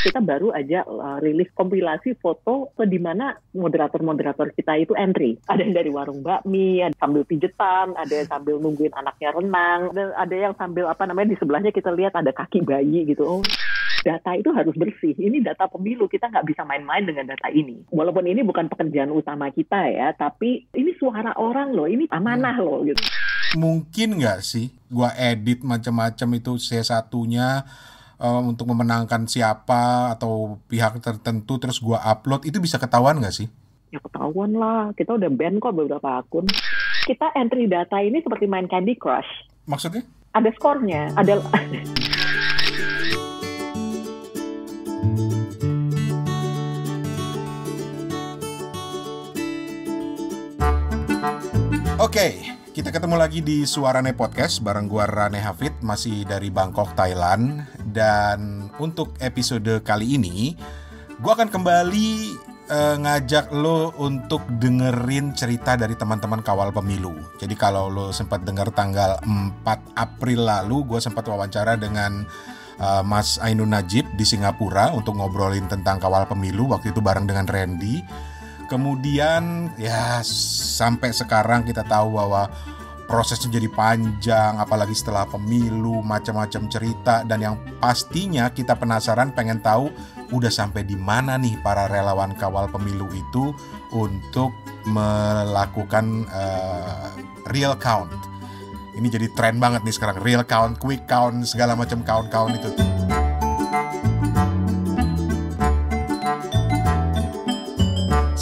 kita baru aja uh, rilis kompilasi foto di dimana moderator-moderator kita itu entry. Ada yang dari warung bakmi, ada sambil pijetan, ada yang sambil nungguin anaknya renang, dan ada yang sambil apa namanya di sebelahnya kita lihat ada kaki bayi gitu. Oh, data itu harus bersih. Ini data pemilu, kita nggak bisa main-main dengan data ini. Walaupun ini bukan pekerjaan utama kita ya, tapi ini suara orang loh, ini amanah loh gitu. Mungkin nggak sih gua edit macam-macam itu C1-nya um, untuk memenangkan siapa atau pihak tertentu terus gua upload itu bisa ketahuan nggak sih? Ya ketahuan lah, kita udah ban kok beberapa akun. Kita entry data ini seperti main Candy Crush. Maksudnya? Ada skornya, ada Oke, okay. Kita ketemu lagi di Suarane Podcast bareng gua Rane Hafid masih dari Bangkok, Thailand dan untuk episode kali ini gua akan kembali uh, ngajak lo untuk dengerin cerita dari teman-teman kawal pemilu. Jadi kalau lo sempat dengar tanggal 4 April lalu gua sempat wawancara dengan uh, Mas Ainun Najib di Singapura untuk ngobrolin tentang kawal pemilu waktu itu bareng dengan Randy Kemudian ya sampai sekarang kita tahu bahwa prosesnya jadi panjang apalagi setelah pemilu macam-macam cerita dan yang pastinya kita penasaran pengen tahu udah sampai di mana nih para relawan kawal pemilu itu untuk melakukan uh, real count. Ini jadi tren banget nih sekarang real count, quick count, segala macam count-count itu. Tuh.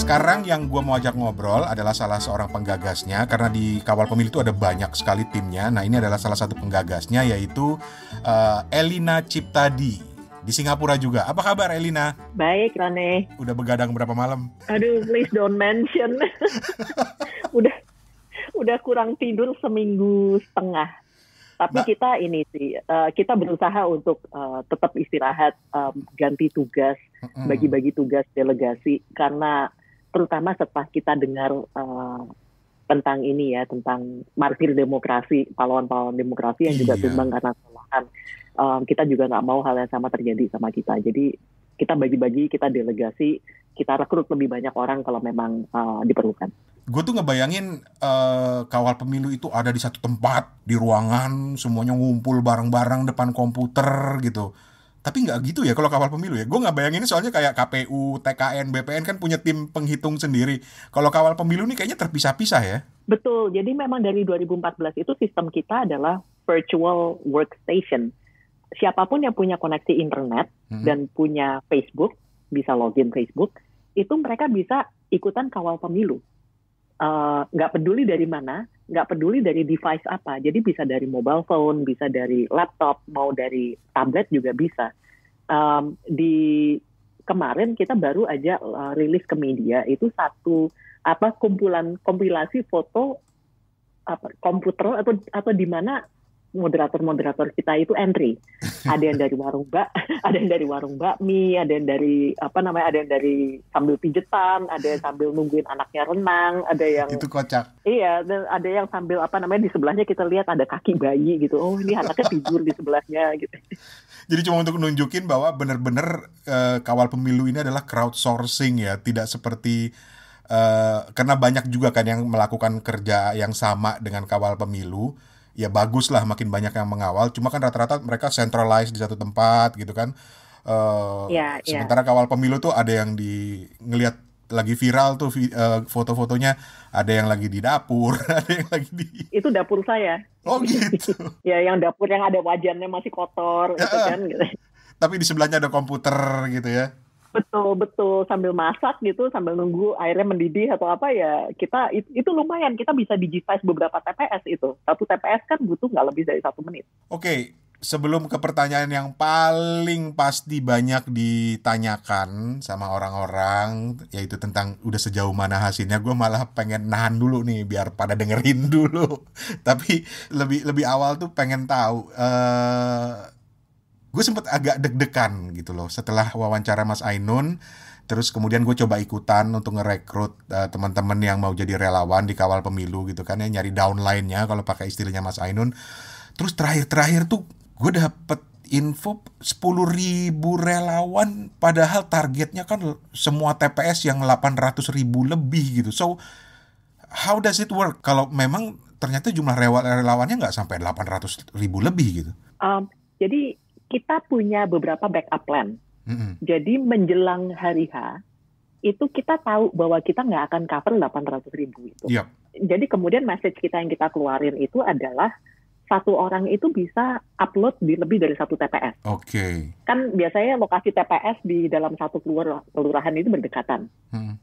Sekarang yang gue mau ajak ngobrol adalah salah seorang penggagasnya karena di kawal pemilu itu ada banyak sekali timnya. Nah ini adalah salah satu penggagasnya yaitu uh, Elina Ciptadi di Singapura juga. Apa kabar Elina? Baik Rane. Udah begadang berapa malam? Aduh, please don't mention. udah udah kurang tidur seminggu setengah. Tapi nah, kita ini sih, uh, kita berusaha untuk uh, tetap istirahat, um, ganti tugas, bagi-bagi tugas delegasi karena terutama setelah kita dengar uh, tentang ini ya tentang martir demokrasi pahlawan-pahlawan demokrasi yang juga iya. tumbang karena kesalahan um, kita juga nggak mau hal yang sama terjadi sama kita jadi kita bagi-bagi kita delegasi kita rekrut lebih banyak orang kalau memang uh, diperlukan gue tuh ngebayangin uh, kawal pemilu itu ada di satu tempat di ruangan semuanya ngumpul bareng-bareng depan komputer gitu tapi nggak gitu ya kalau kawal pemilu ya gue nggak bayangin soalnya kayak KPU TKN BPN kan punya tim penghitung sendiri kalau kawal pemilu ini kayaknya terpisah-pisah ya betul jadi memang dari 2014 itu sistem kita adalah virtual workstation siapapun yang punya koneksi internet -hmm. dan punya Facebook bisa login Facebook itu mereka bisa ikutan kawal pemilu Eh, nggak uh, peduli dari mana, nggak peduli dari device apa. Jadi bisa dari mobile phone, bisa dari laptop, mau dari tablet juga bisa. Um, di kemarin kita baru aja uh, rilis ke media itu satu apa kumpulan kompilasi foto apa komputer atau atau di mana moderator-moderator kita itu entry. Ada yang dari warung bak, ada yang dari warung bakmi, ada yang dari apa namanya, ada yang dari sambil pijetan, ada yang sambil nungguin anaknya renang, ada yang itu kocak. Iya, dan ada yang sambil apa namanya di sebelahnya kita lihat ada kaki bayi gitu. Oh ini anaknya tidur di sebelahnya gitu. Jadi cuma untuk nunjukin bahwa benar-benar eh, kawal pemilu ini adalah crowdsourcing ya, tidak seperti eh, karena banyak juga kan yang melakukan kerja yang sama dengan kawal pemilu, ya bagus lah makin banyak yang mengawal. Cuma kan rata-rata mereka centralized di satu tempat gitu kan. Uh, eh, yeah, ya. sementara kawal pemilu tuh ada yang di ngelihat lagi viral tuh eh, foto-fotonya ada yang lagi di dapur, ada yang lagi di Itu dapur saya. Oh gitu. ya yang dapur yang ada wajannya masih kotor ya. gitu kan gitu. Tapi di sebelahnya ada komputer gitu ya betul betul sambil masak gitu sambil nunggu airnya mendidih atau apa ya kita itu, lumayan kita bisa digitize beberapa TPS itu satu TPS kan butuh nggak lebih dari satu menit. Oke. Okay. Sebelum ke pertanyaan yang paling pasti banyak ditanyakan sama orang-orang, yaitu tentang udah sejauh mana hasilnya, gue malah pengen nahan dulu nih biar pada dengerin dulu. Tapi lebih lebih awal tuh pengen tahu. Uh, gue sempet agak deg-degan gitu loh setelah wawancara Mas Ainun terus kemudian gue coba ikutan untuk ngerekrut uh, teman-teman yang mau jadi relawan di kawal pemilu gitu kan ya nyari downline-nya kalau pakai istilahnya Mas Ainun terus terakhir-terakhir tuh gue dapet info 10 ribu relawan padahal targetnya kan semua TPS yang 800 ribu lebih gitu so how does it work kalau memang ternyata jumlah relawannya nggak sampai 800 ribu lebih gitu um, jadi kita punya beberapa backup plan. Mm-hmm. Jadi menjelang hari H itu kita tahu bahwa kita nggak akan cover 800 ribu itu. Yep. Iya. Jadi kemudian message kita yang kita keluarin itu adalah satu orang itu bisa upload di lebih dari satu TPS. Oke. Okay. Kan biasanya lokasi TPS di dalam satu kelurahan itu berdekatan. Hmm.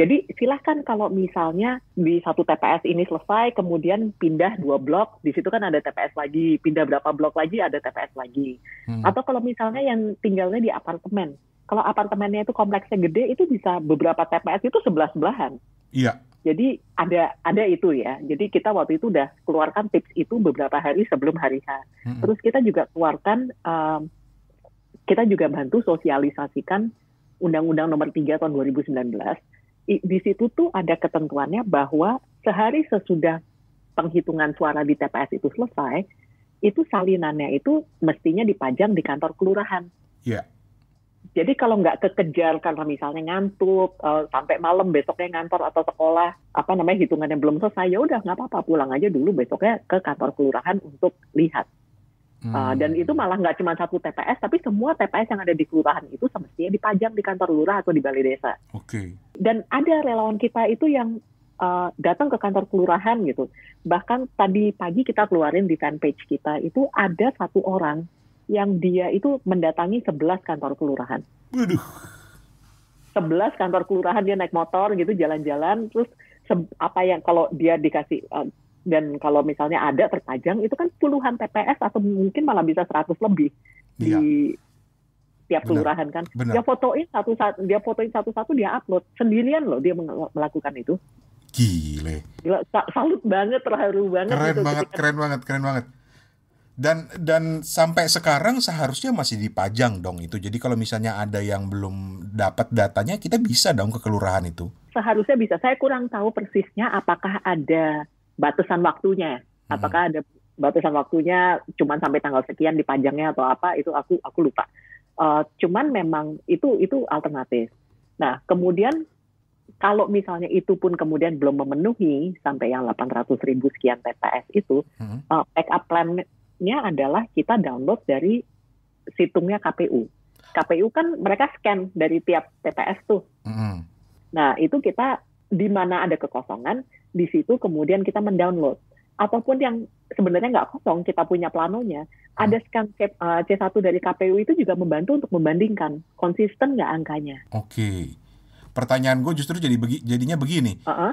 Jadi silahkan kalau misalnya di satu TPS ini selesai, kemudian pindah dua blok, di situ kan ada TPS lagi, pindah berapa blok lagi ada TPS lagi. Hmm. Atau kalau misalnya yang tinggalnya di apartemen, kalau apartemennya itu kompleksnya gede, itu bisa beberapa TPS itu sebelah sebelahan. Iya. Jadi ada ada itu ya. Jadi kita waktu itu udah keluarkan tips itu beberapa hari sebelum hari H. Hmm. Terus kita juga keluarkan, um, kita juga bantu sosialisasikan Undang-Undang Nomor 3 tahun 2019 di situ tuh ada ketentuannya bahwa sehari sesudah penghitungan suara di TPS itu selesai, itu salinannya itu mestinya dipajang di kantor kelurahan. Iya. Yeah. Jadi kalau nggak kekejar karena misalnya ngantuk uh, sampai malam besoknya ngantor atau sekolah apa namanya hitungannya belum selesai ya udah nggak apa-apa pulang aja dulu besoknya ke kantor kelurahan untuk lihat. Eh, hmm. dan itu malah nggak cuma satu TPS tapi semua TPS yang ada di kelurahan itu semestinya dipajang di kantor lurah atau di balai desa. Oke. Okay dan ada relawan kita itu yang uh, datang ke kantor kelurahan gitu. Bahkan tadi pagi kita keluarin di fanpage kita itu ada satu orang yang dia itu mendatangi sebelas kantor kelurahan. Aduh. 11 kantor kelurahan dia naik motor gitu jalan-jalan terus apa yang kalau dia dikasih uh, dan kalau misalnya ada terpajang itu kan puluhan TPS atau mungkin malah bisa seratus lebih iya. di tiap kelurahan kan. Benar. Dia fotoin satu-satu, dia fotoin satu-satu dia upload sendirian loh dia melakukan itu. Gile. Gila, salut banget, terharu banget. Keren gitu, banget, ketika... keren banget, keren banget. Dan dan sampai sekarang seharusnya masih dipajang dong itu. Jadi kalau misalnya ada yang belum dapat datanya, kita bisa dong ke kelurahan itu. Seharusnya bisa. Saya kurang tahu persisnya apakah ada batasan waktunya. Hmm. Apakah hmm. ada batasan waktunya cuman sampai tanggal sekian dipajangnya atau apa itu aku aku lupa. Uh, cuman memang itu itu alternatif. Nah, kemudian kalau misalnya itu pun kemudian belum memenuhi sampai yang 800 ribu sekian TPS itu, hmm. uh, backup plan-nya adalah kita download dari situngnya KPU. KPU kan mereka scan dari tiap TPS tuh. Hmm. Nah, itu kita di mana ada kekosongan, di situ kemudian kita mendownload ataupun yang sebenarnya nggak kosong kita punya planonya hmm. ada scan C1 eh, dari KPU itu juga membantu untuk membandingkan konsisten nggak angkanya. Oke, okay. pertanyaan gue justru jadi begi, jadinya begini. Uh -uh.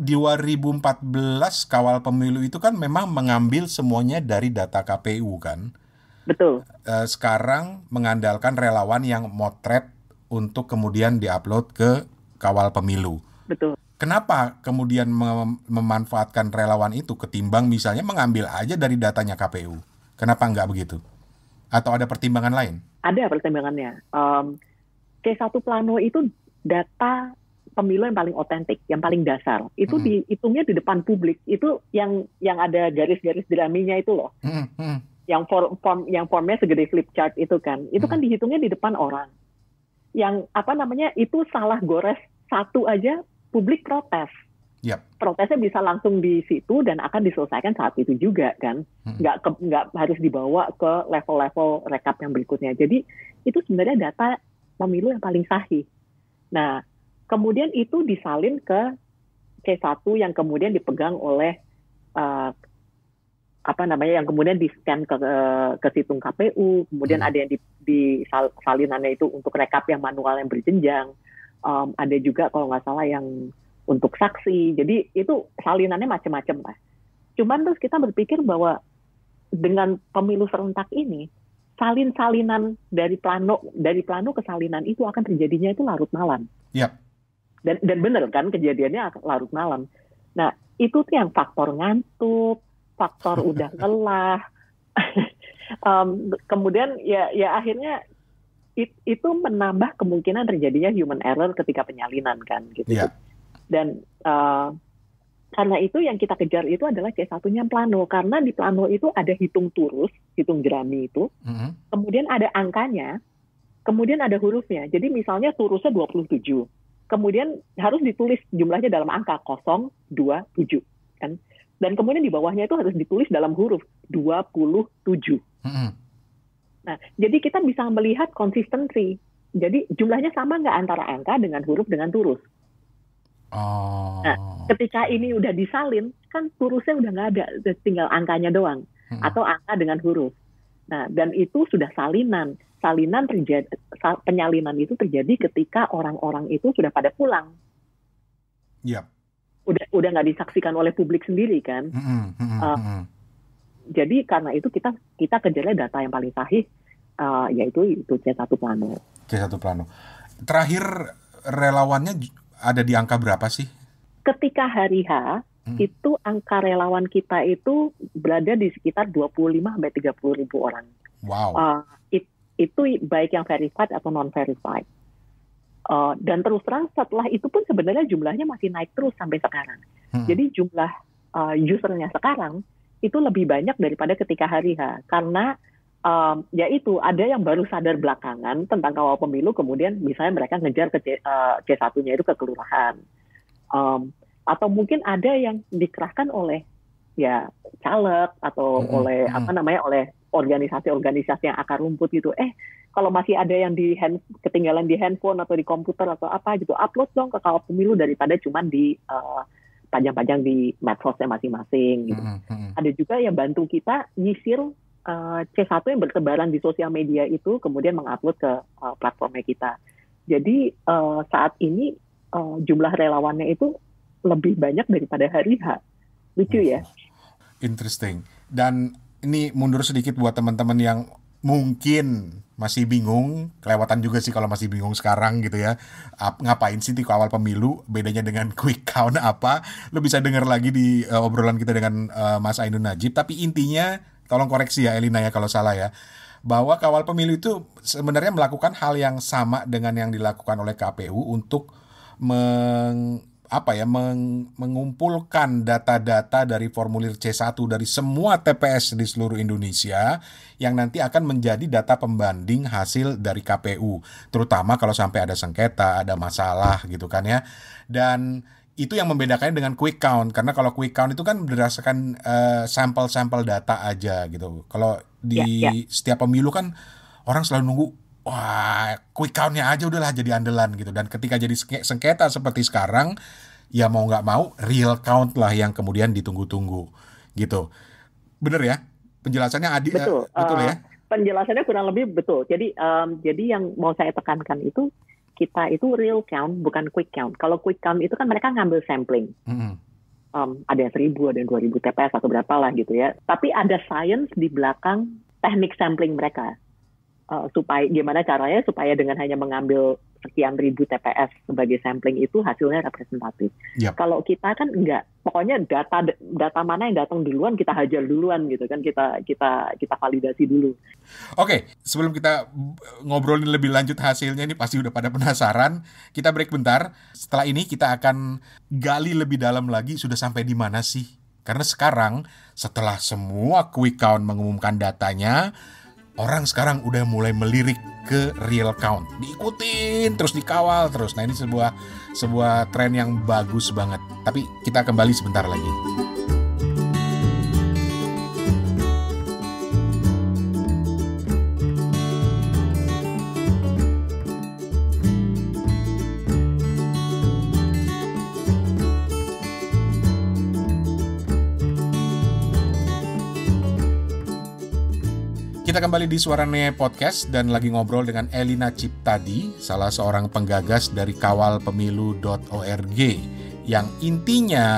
Di 2014 kawal pemilu itu kan memang mengambil semuanya dari data KPU kan. Betul. Uh, sekarang mengandalkan relawan yang motret untuk kemudian diupload ke kawal pemilu. Betul. Kenapa kemudian mem memanfaatkan relawan itu ketimbang misalnya mengambil aja dari datanya KPU? Kenapa nggak begitu? Atau ada pertimbangan lain? Ada pertimbangannya. Um, C1 Plano itu data pemilu yang paling otentik, yang paling dasar. Itu hmm. dihitungnya di depan publik. Itu yang yang ada garis-garis draminya itu loh. Hmm. Hmm. Yang form, form yang formnya segede flip chart itu kan. Itu kan hmm. kan dihitungnya di depan orang. Yang apa namanya? Itu salah gores satu aja publik protes. Yep. Protesnya bisa langsung di situ dan akan diselesaikan saat itu juga kan, hmm. nggak ke, nggak harus dibawa ke level-level rekap yang berikutnya. Jadi itu sebenarnya data pemilu yang paling sahih. Nah, kemudian itu disalin ke C1 yang kemudian dipegang oleh uh, apa namanya yang kemudian di scan ke ke situng KPU, kemudian hmm. ada yang di, di salinannya itu untuk rekap yang manual yang berjenjang um, ada juga kalau nggak salah yang untuk saksi. Jadi itu salinannya macam-macam lah. Cuman terus kita berpikir bahwa dengan pemilu serentak ini salin-salinan dari plano dari plano ke salinan itu akan terjadinya itu larut malam. Yep. Ya. Dan dan benar kan kejadiannya larut malam. Nah itu tuh yang faktor ngantuk, faktor udah lelah. um, kemudian ya ya akhirnya it, itu menambah kemungkinan terjadinya human error ketika penyalinan kan gitu. Yeah. Dan uh, karena itu yang kita kejar itu adalah C1-nya plano karena di plano itu ada hitung turus, hitung jerami itu. Mm -hmm. Kemudian ada angkanya, kemudian ada hurufnya. Jadi misalnya turusnya 27. Kemudian harus ditulis jumlahnya dalam angka 0, 2, 7 kan. Dan kemudian di bawahnya itu harus ditulis dalam huruf 27. Mm -hmm. Nah, jadi kita bisa melihat konsistensi. Jadi jumlahnya sama nggak antara angka dengan huruf dengan turus. Oh. Nah, ketika ini udah disalin, kan turusnya udah nggak ada, tinggal angkanya doang. Hmm. Atau angka dengan huruf. Nah, dan itu sudah salinan. Salinan terjadi, penyalinan itu terjadi ketika orang-orang itu sudah pada pulang. Yep. Iya. Udah udah nggak disaksikan oleh publik sendiri kan. Mm -hmm. Mm -hmm. Uh, jadi karena itu kita kita kejarnya data yang paling sahih uh, yaitu itu C1 Plano. C1 Plano. Terakhir relawannya ada di angka berapa sih? Ketika hari H hmm. itu angka relawan kita itu berada di sekitar 25 sampai 30 ribu orang. Wow. Uh, it, itu baik yang verified atau non verified. Uh, eh, dan terus terang setelah itu pun sebenarnya jumlahnya masih naik terus sampai sekarang. Hmm. Jadi jumlah uh, usernya sekarang itu lebih banyak daripada ketika hari H karena um, yaitu ada yang baru sadar belakangan tentang kawal pemilu kemudian misalnya mereka ngejar ke C, uh, C1-nya itu ke kelurahan um, atau mungkin ada yang dikerahkan oleh ya caleg atau mm-hmm. oleh apa namanya oleh organisasi-organisasi yang akar rumput gitu eh kalau masih ada yang di hand, ketinggalan di handphone atau di komputer atau apa gitu upload dong ke kawal pemilu daripada cuma di uh, panjang-panjang di medsosnya masing-masing gitu. Mm -hmm. Ada juga yang bantu kita nyisir uh, eh, C1 yang bertebaran di sosial media itu kemudian mengupload ke uh, platformnya kita. Jadi uh, saat ini uh, jumlah relawannya itu lebih banyak daripada hari H. Lucu ya. Interesting. Dan ini mundur sedikit buat teman-teman yang mungkin masih bingung, kelewatan juga sih kalau masih bingung sekarang gitu ya. Ap, ngapain sih di awal pemilu? Bedanya dengan quick count apa? Lo bisa dengar lagi di uh, obrolan kita dengan uh, Mas Ainun Najib. Tapi intinya, tolong koreksi ya Elina ya kalau salah ya. Bahwa kawal pemilu itu sebenarnya melakukan hal yang sama dengan yang dilakukan oleh KPU untuk meng apa ya meng, mengumpulkan data-data dari formulir C1 dari semua TPS di seluruh Indonesia yang nanti akan menjadi data pembanding hasil dari KPU terutama kalau sampai ada sengketa, ada masalah gitu kan ya. Dan itu yang membedakannya dengan quick count karena kalau quick count itu kan berdasarkan sampel eh, sampel-sampel data aja gitu. Kalau di ya, ya. setiap pemilu kan orang selalu nunggu wah quick countnya aja udahlah jadi andalan gitu dan ketika jadi sengketa seperti sekarang ya mau nggak mau real count lah yang kemudian ditunggu-tunggu gitu bener ya penjelasannya adi eh, betul, uh, betul uh, ya eh, penjelasannya kurang lebih betul jadi um, jadi yang mau saya tekankan itu kita itu real count bukan quick count kalau quick count itu kan mereka ngambil sampling mm -hmm um, ada yang seribu, ada yang dua ribu TPS atau berapa lah gitu ya. Tapi ada science di belakang teknik sampling mereka uh, supaya gimana caranya supaya dengan hanya mengambil sekian ribu TPS sebagai sampling itu hasilnya representatif. Yep. Ya. Kalau kita kan enggak, pokoknya data data mana yang datang duluan kita hajar duluan gitu kan kita kita kita validasi dulu. Oke, okay, sebelum kita ngobrolin lebih lanjut hasilnya ini pasti udah pada penasaran. Kita break bentar. Setelah ini kita akan gali lebih dalam lagi sudah sampai di mana sih? Karena sekarang setelah semua quick count mengumumkan datanya, orang sekarang udah mulai melirik ke real count. Diikutin terus dikawal terus. Nah, ini sebuah sebuah tren yang bagus banget. Tapi kita kembali sebentar lagi. Kita kembali di Suarane Podcast dan lagi ngobrol dengan Elina Ciptadi, salah seorang penggagas dari kawalpemilu.org yang intinya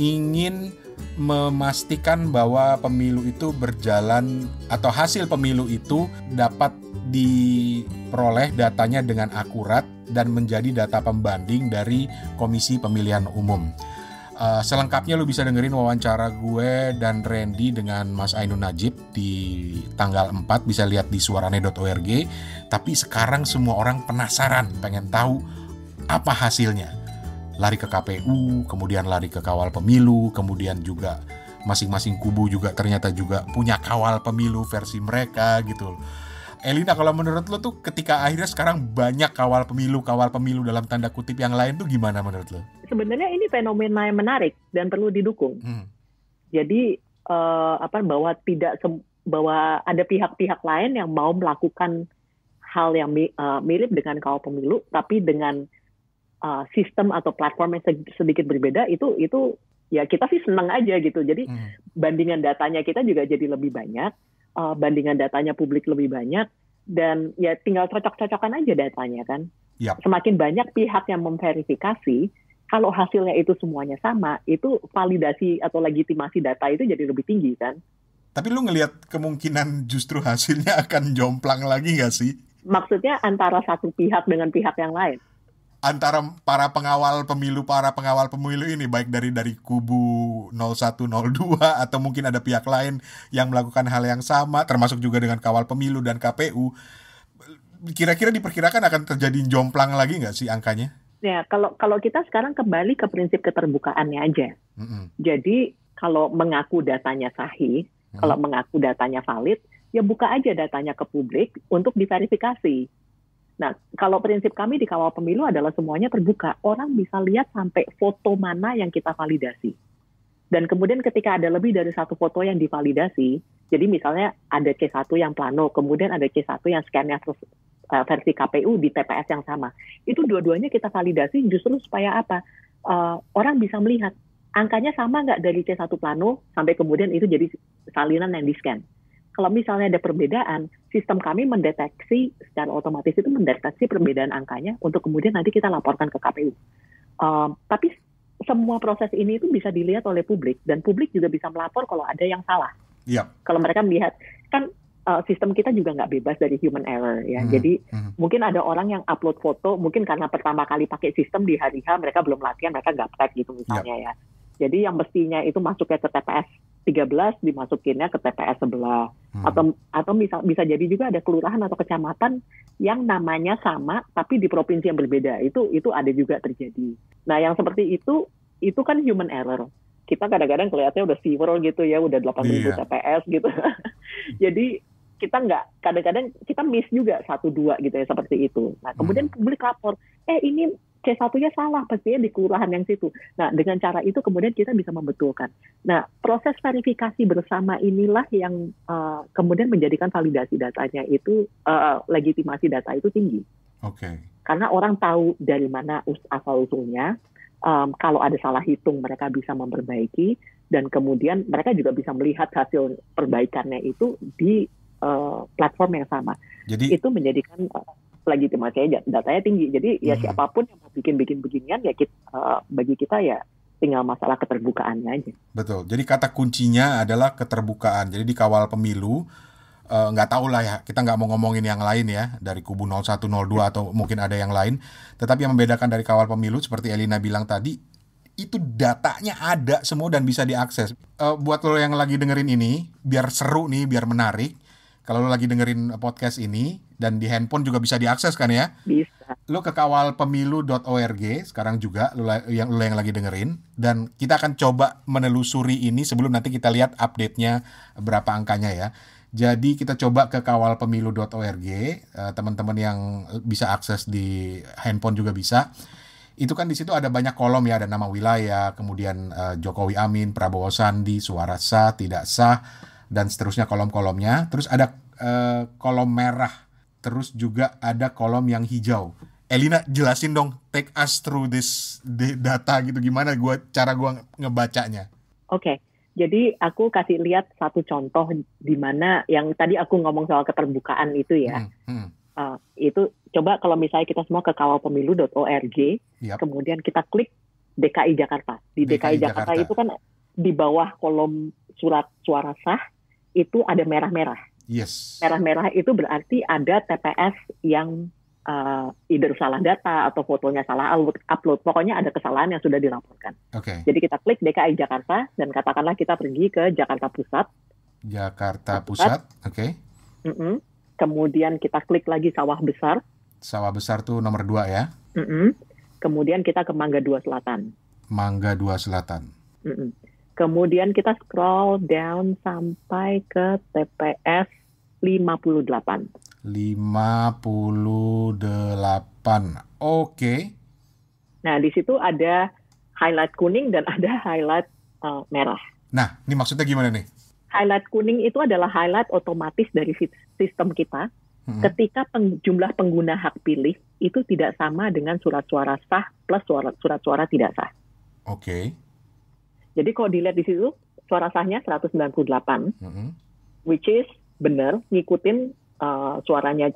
ingin memastikan bahwa pemilu itu berjalan atau hasil pemilu itu dapat diperoleh datanya dengan akurat dan menjadi data pembanding dari Komisi Pemilihan Umum. Eh, selengkapnya lu bisa dengerin wawancara gue dan Randy dengan Mas Ainun Najib di tanggal 4 bisa lihat di suarane.org. Tapi sekarang semua orang penasaran, pengen tahu apa hasilnya. Lari ke KPU, kemudian lari ke kawal pemilu, kemudian juga masing-masing kubu juga ternyata juga punya kawal pemilu versi mereka gitu. Loh Elina kalau menurut lo tuh ketika akhirnya sekarang banyak kawal pemilu kawal pemilu dalam tanda kutip yang lain tuh gimana menurut lo? Sebenarnya ini fenomena yang menarik dan perlu didukung. Hmm. Jadi uh, apa bahwa tidak bahwa ada pihak-pihak lain yang mau melakukan hal yang uh, mirip dengan kawal pemilu tapi dengan uh, sistem atau platform yang sedikit berbeda itu itu ya kita sih senang aja gitu. Jadi hmm. bandingan datanya kita juga jadi lebih banyak uh, bandingan datanya publik lebih banyak dan ya tinggal cocok-cocokan aja datanya kan. Yep. Semakin banyak pihak yang memverifikasi, kalau hasilnya itu semuanya sama, itu validasi atau legitimasi data itu jadi lebih tinggi kan. Tapi lu ngelihat kemungkinan justru hasilnya akan jomplang lagi nggak sih? Maksudnya antara satu pihak dengan pihak yang lain? antara para pengawal pemilu para pengawal pemilu ini baik dari dari kubu 0102 atau mungkin ada pihak lain yang melakukan hal yang sama termasuk juga dengan kawal pemilu dan KPU kira-kira diperkirakan akan terjadi jomplang lagi nggak sih angkanya? Ya kalau kalau kita sekarang kembali ke prinsip keterbukaannya aja. Mm -hmm. Jadi kalau mengaku datanya sahih, mm -hmm. kalau mengaku datanya valid, ya buka aja datanya ke publik untuk diverifikasi. Nah, kalau prinsip kami di kawal pemilu adalah semuanya terbuka. Orang bisa lihat sampai foto mana yang kita validasi. Dan kemudian ketika ada lebih dari satu foto yang divalidasi, jadi misalnya ada C1 yang plano, kemudian ada C1 yang scan-nya eh, versi KPU di TPS yang sama. Itu dua-duanya kita validasi justru supaya apa? Uh, orang bisa melihat angkanya sama nggak dari C1 plano sampai kemudian itu jadi salinan yang di-scan kalau misalnya ada perbedaan, sistem kami mendeteksi secara otomatis itu mendeteksi perbedaan angkanya untuk kemudian nanti kita laporkan ke KPU. Uh, ehm, tapi semua proses ini itu bisa dilihat oleh publik dan publik juga bisa melapor kalau ada yang salah. Yep. Iya. Kalau mereka melihat kan uh, sistem kita juga nggak bebas dari human error ya. Hmm. Jadi hmm. mungkin ada orang yang upload foto mungkin karena pertama kali pakai sistem di hari H mereka belum latihan mereka nggak gitu misalnya yep. Iya. ya. Jadi yang mestinya itu masuknya ke TPS 13 dimasukinnya ke TPS sebelah hmm. atau atau bisa bisa jadi juga ada kelurahan atau kecamatan yang namanya sama tapi di provinsi yang berbeda itu itu ada juga terjadi. Nah yang seperti itu itu kan human error. Kita kadang-kadang kelihatannya udah viral gitu ya udah 8000 yeah. TPS gitu. jadi kita nggak kadang-kadang kita miss juga satu dua gitu ya seperti itu. Nah kemudian hmm. publik lapor, eh ini C1-nya salah, pastinya di kelurahan yang situ. Nah, dengan cara itu kemudian kita bisa membetulkan. Nah, proses verifikasi bersama inilah yang uh, kemudian menjadikan validasi datanya itu, uh, legitimasi data itu tinggi. Oke. Okay. Karena orang tahu dari mana asal usulnya, um, kalau ada salah hitung mereka bisa memperbaiki, dan kemudian mereka juga bisa melihat hasil perbaikannya itu di uh, platform yang sama. Jadi itu menjadikan aja datanya tinggi. Jadi ya hmm. siapapun yang mau bikin-bikin beginian ya kita, uh, eh, bagi kita ya tinggal masalah keterbukaannya aja. Betul. Jadi kata kuncinya adalah keterbukaan. Jadi di kawal pemilu eh, nggak uh, tahu lah ya kita nggak mau ngomongin yang lain ya dari kubu 0102 ya. atau mungkin ada yang lain tetapi yang membedakan dari kawal pemilu seperti Elina bilang tadi itu datanya ada semua dan bisa diakses uh, buat lo yang lagi dengerin ini biar seru nih biar menarik kalau lo lagi dengerin podcast ini dan di handphone juga bisa diakses kan ya? Bisa. Lo ke kawalpemilu.org sekarang juga lo yang lo yang lagi dengerin dan kita akan coba menelusuri ini sebelum nanti kita lihat update-nya berapa angkanya ya. Jadi kita coba ke kawalpemilu.org, eh, teman-teman yang bisa akses di handphone juga bisa. Itu kan di situ ada banyak kolom ya, ada nama wilayah, kemudian eh, Jokowi Amin, Prabowo Sandi, suara sah, tidak sah, dan seterusnya kolom-kolomnya. Terus ada uh, kolom merah, terus juga ada kolom yang hijau. Elina jelasin dong take us through this data gitu gimana gua cara gua ngebacanya. Oke. Okay. Jadi aku kasih lihat satu contoh di mana yang tadi aku ngomong soal keterbukaan itu ya. Hmm, hmm. Uh, itu coba kalau misalnya kita semua ke kawalpemilu.org, yep. kemudian kita klik DKI Jakarta. Di DKI, DKI Jakarta, Jakarta itu kan di bawah kolom surat suara sah itu ada merah-merah. Yes. Merah-merah itu berarti ada TPS yang uh, either salah data atau fotonya salah upload. Pokoknya ada kesalahan yang sudah dilaporkan. Okay. Jadi kita klik DKI Jakarta dan katakanlah kita pergi ke Jakarta Pusat. Jakarta Pusat, oke. Okay. Mm -mm. Kemudian kita klik lagi Sawah Besar. Sawah Besar tuh nomor dua ya. Mm -mm. Kemudian kita ke Mangga Dua Selatan. Mangga Dua Selatan. Mm -mm. Kemudian kita scroll down sampai ke TPS 58. 58. Oke. Okay. Nah, di situ ada highlight kuning dan ada highlight uh, merah. Nah, ini maksudnya gimana nih? Highlight kuning itu adalah highlight otomatis dari sistem kita hmm. ketika peng, jumlah pengguna hak pilih itu tidak sama dengan surat suara sah plus surat suara tidak sah. Oke. Okay. Jadi kalau dilihat di situ suara sahnya 198, mm-hmm. which is benar ngikutin uh, suaranya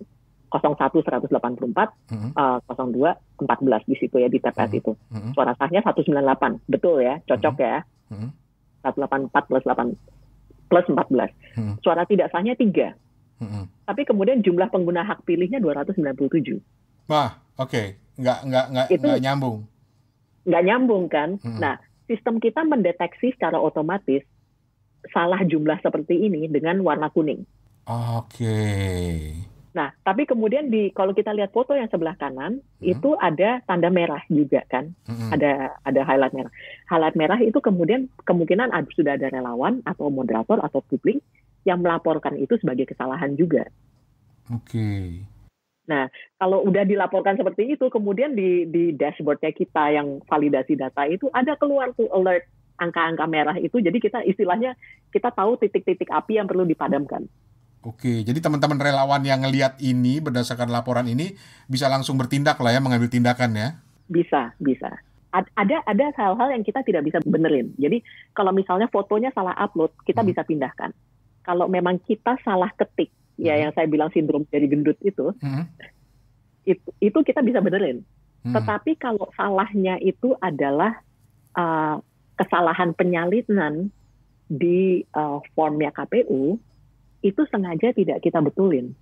01 184, mm-hmm. uh, 02 14 di situ ya di TPS mm-hmm. itu. Mm-hmm. Suara sahnya 198, betul ya, cocok mm-hmm. ya. Mm-hmm. 184 plus 8 plus 14. Mm-hmm. Suara tidak sahnya 3. Mm-hmm. Tapi kemudian jumlah pengguna hak pilihnya 297. Wah, oke. Okay. Nggak, nggak, nggak, itu, nggak nyambung. Nggak nyambung kan? Mm-hmm. Nah, sistem kita mendeteksi secara otomatis salah jumlah seperti ini dengan warna kuning. Oke. Okay. Nah, tapi kemudian di kalau kita lihat foto yang sebelah kanan hmm. itu ada tanda merah juga kan, hmm. ada ada highlight merah. Highlight merah itu kemudian kemungkinan ada, sudah ada relawan atau moderator atau publik yang melaporkan itu sebagai kesalahan juga. Oke. Okay. Nah, kalau udah dilaporkan seperti itu, kemudian di, di dashboardnya kita yang validasi data itu ada keluar tuh alert angka-angka merah itu. Jadi kita istilahnya kita tahu titik-titik api yang perlu dipadamkan. Oke, jadi teman-teman relawan yang ngelihat ini berdasarkan laporan ini bisa langsung bertindak lah ya, mengambil tindakan ya? Bisa, bisa. ada ada hal-hal yang kita tidak bisa benerin. Jadi kalau misalnya fotonya salah upload, kita hmm. bisa pindahkan. Kalau memang kita salah ketik, ya hmm. yang saya bilang sindrom jadi gendut itu, hmm. itu, itu kita bisa benerin. Hmm. Tetapi kalau salahnya itu adalah uh, kesalahan penyalinan di uh, formnya KPU, itu sengaja tidak kita betulin.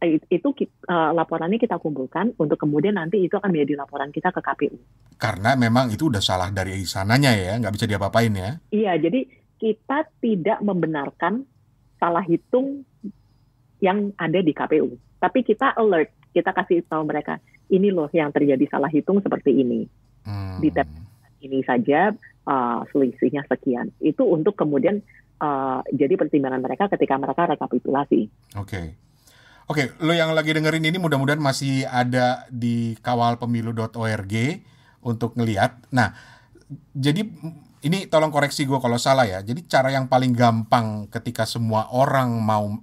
Eh, itu uh, laporannya kita kumpulkan untuk kemudian nanti itu akan menjadi laporan kita ke KPU. Karena memang itu udah salah dari sananya ya, nggak bisa diapa-apain ya. Iya, jadi kita tidak membenarkan salah hitung yang ada di KPU. Tapi kita alert, kita kasih tahu mereka, ini loh yang terjadi salah hitung seperti ini. Hmm. Di ini saja uh, selisihnya sekian. Itu untuk kemudian uh, jadi pertimbangan mereka ketika mereka rekapitulasi. Oke. Okay. Oke, okay, lo yang lagi dengerin ini mudah-mudahan masih ada di kawalpemilu.org untuk ngelihat. Nah, jadi ini tolong koreksi gue kalau salah ya. Jadi cara yang paling gampang ketika semua orang mau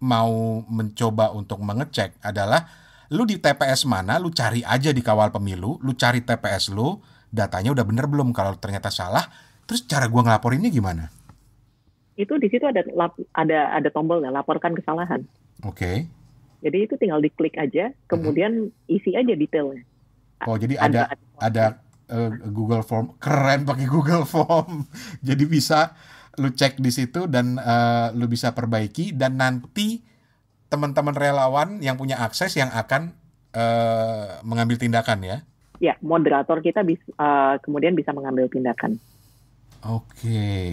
mau mencoba untuk mengecek adalah lu di TPS mana, lu cari aja di kawal pemilu, lu cari TPS lu, datanya udah bener belum kalau ternyata salah, terus cara gua ngelaporinnya gimana? Itu di situ ada lap, ada ada tombol ya, laporkan kesalahan. Oke. Okay. Jadi itu tinggal diklik aja, kemudian hmm. isi aja detailnya. Oh, jadi ada ada, ada uh, Google Form. Keren pakai Google Form. jadi bisa lu cek di situ dan uh, lu bisa perbaiki dan nanti teman-teman relawan yang punya akses yang akan uh, mengambil tindakan ya. Ya, moderator kita bisa uh, eh, kemudian bisa mengambil tindakan. Oke. Okay.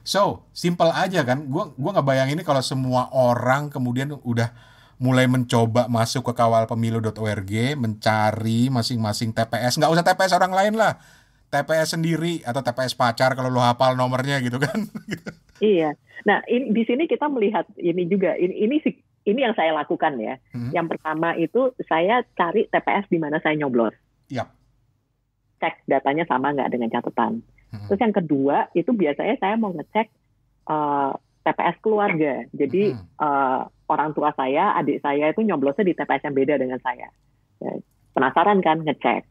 So, simple aja kan. Gua gua nggak bayangin kalau semua orang kemudian udah mulai mencoba masuk ke kawalpemilu.org, mencari masing-masing TPS, nggak usah TPS orang lain lah TPS sendiri atau TPS pacar kalau lo hafal nomornya gitu kan. iya. Nah, in, di sini kita melihat ini juga ini ini ini yang saya lakukan ya. Hmm. Yang pertama itu saya cari TPS di mana saya nyoblos. Iya. Cek datanya sama nggak dengan catatan. Hmm. Terus yang kedua itu biasanya saya mau ngecek uh, eh, TPS keluarga. Jadi hmm. uh, orang tua saya, adik saya itu nyoblosnya di TPS yang beda dengan saya. Ya, penasaran kan ngecek.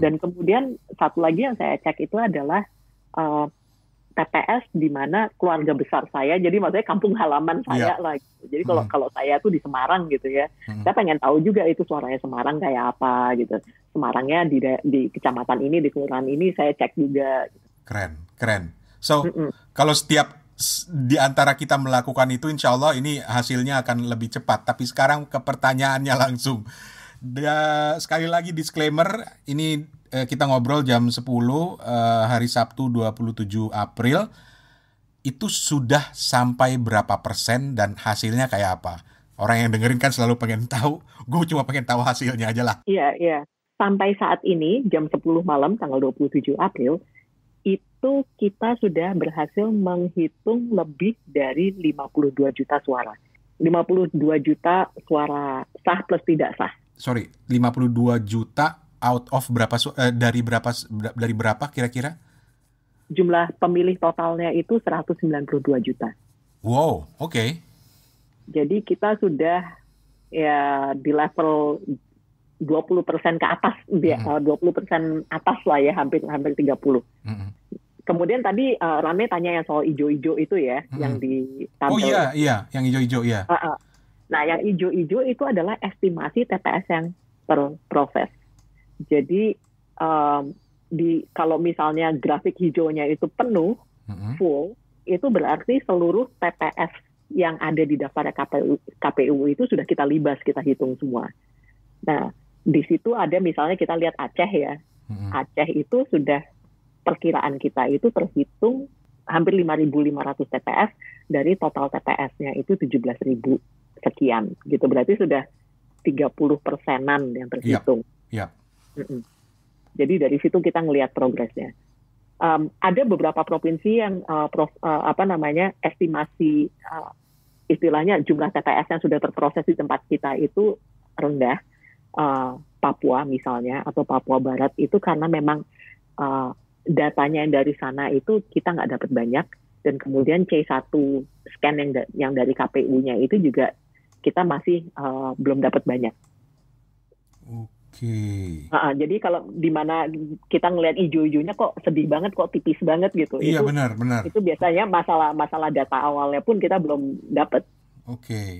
Dan kemudian satu lagi yang saya cek itu adalah uh, eh, TPS di mana keluarga besar saya, jadi maksudnya kampung halaman iya. saya yeah. lah. Gitu. Jadi kalau mm. kalau saya tuh di Semarang gitu ya, mm. saya pengen tahu juga itu suaranya Semarang kayak apa gitu. Semarangnya di di kecamatan ini, di kelurahan ini saya cek juga. Keren, keren. So mm -mm. kalau setiap di antara kita melakukan itu, insya Allah ini hasilnya akan lebih cepat. Tapi sekarang ke pertanyaannya langsung da, sekali lagi disclaimer, ini eh, kita ngobrol jam 10 eh, hari Sabtu 27 April. Itu sudah sampai berapa persen dan hasilnya kayak apa? Orang yang dengerin kan selalu pengen tahu. Gue cuma pengen tahu hasilnya aja lah. Iya, iya. Sampai saat ini jam 10 malam tanggal 27 April itu kita sudah berhasil menghitung lebih dari 52 juta suara. 52 juta suara sah plus tidak sah sorry 52 juta out of berapa uh, dari berapa dari berapa kira-kira? Jumlah pemilih totalnya itu 192 juta. Wow, oke. Okay. Jadi kita sudah ya di level 20% ke atas, mm -hmm. 20% atas lah ya, hampir hampir 30. Mm -hmm. Kemudian tadi uh, Rame tanya yang soal ijo-ijo itu ya, -hmm. yang di Oh iya, iya, yang ijo-ijo, iya. Uh, uh. Nah, yang hijau-hijau itu adalah estimasi TPS yang terproses. Jadi um, di kalau misalnya grafik hijaunya itu penuh, mm-hmm. full, itu berarti seluruh TPS yang ada di daftar KPU, KPU itu sudah kita libas, kita hitung semua. Nah, di situ ada misalnya kita lihat Aceh ya. Mm-hmm. Aceh itu sudah perkiraan kita itu terhitung hampir 5.500 TPS dari total TPS-nya itu 17.000 sekian gitu berarti sudah 30 persenan yang terhitung. Yeah. Yeah. Mm -mm. Jadi dari situ kita ngelihat progresnya. Um, ada beberapa provinsi yang uh, prof, uh, apa namanya estimasi uh, istilahnya jumlah TPS yang sudah terproses di tempat kita itu rendah. Uh, Papua misalnya atau Papua Barat itu karena memang uh, datanya yang dari sana itu kita nggak dapat banyak dan kemudian C1 scan yang da yang dari KPU-nya itu juga kita masih uh, belum dapat banyak. Oke. Okay. Uh, jadi kalau di mana kita ngelihat ijo-ijonya kok sedih banget, kok tipis banget gitu. Iya itu, benar, benar. Itu biasanya masalah masalah data awalnya pun kita belum dapat. Oke. Okay.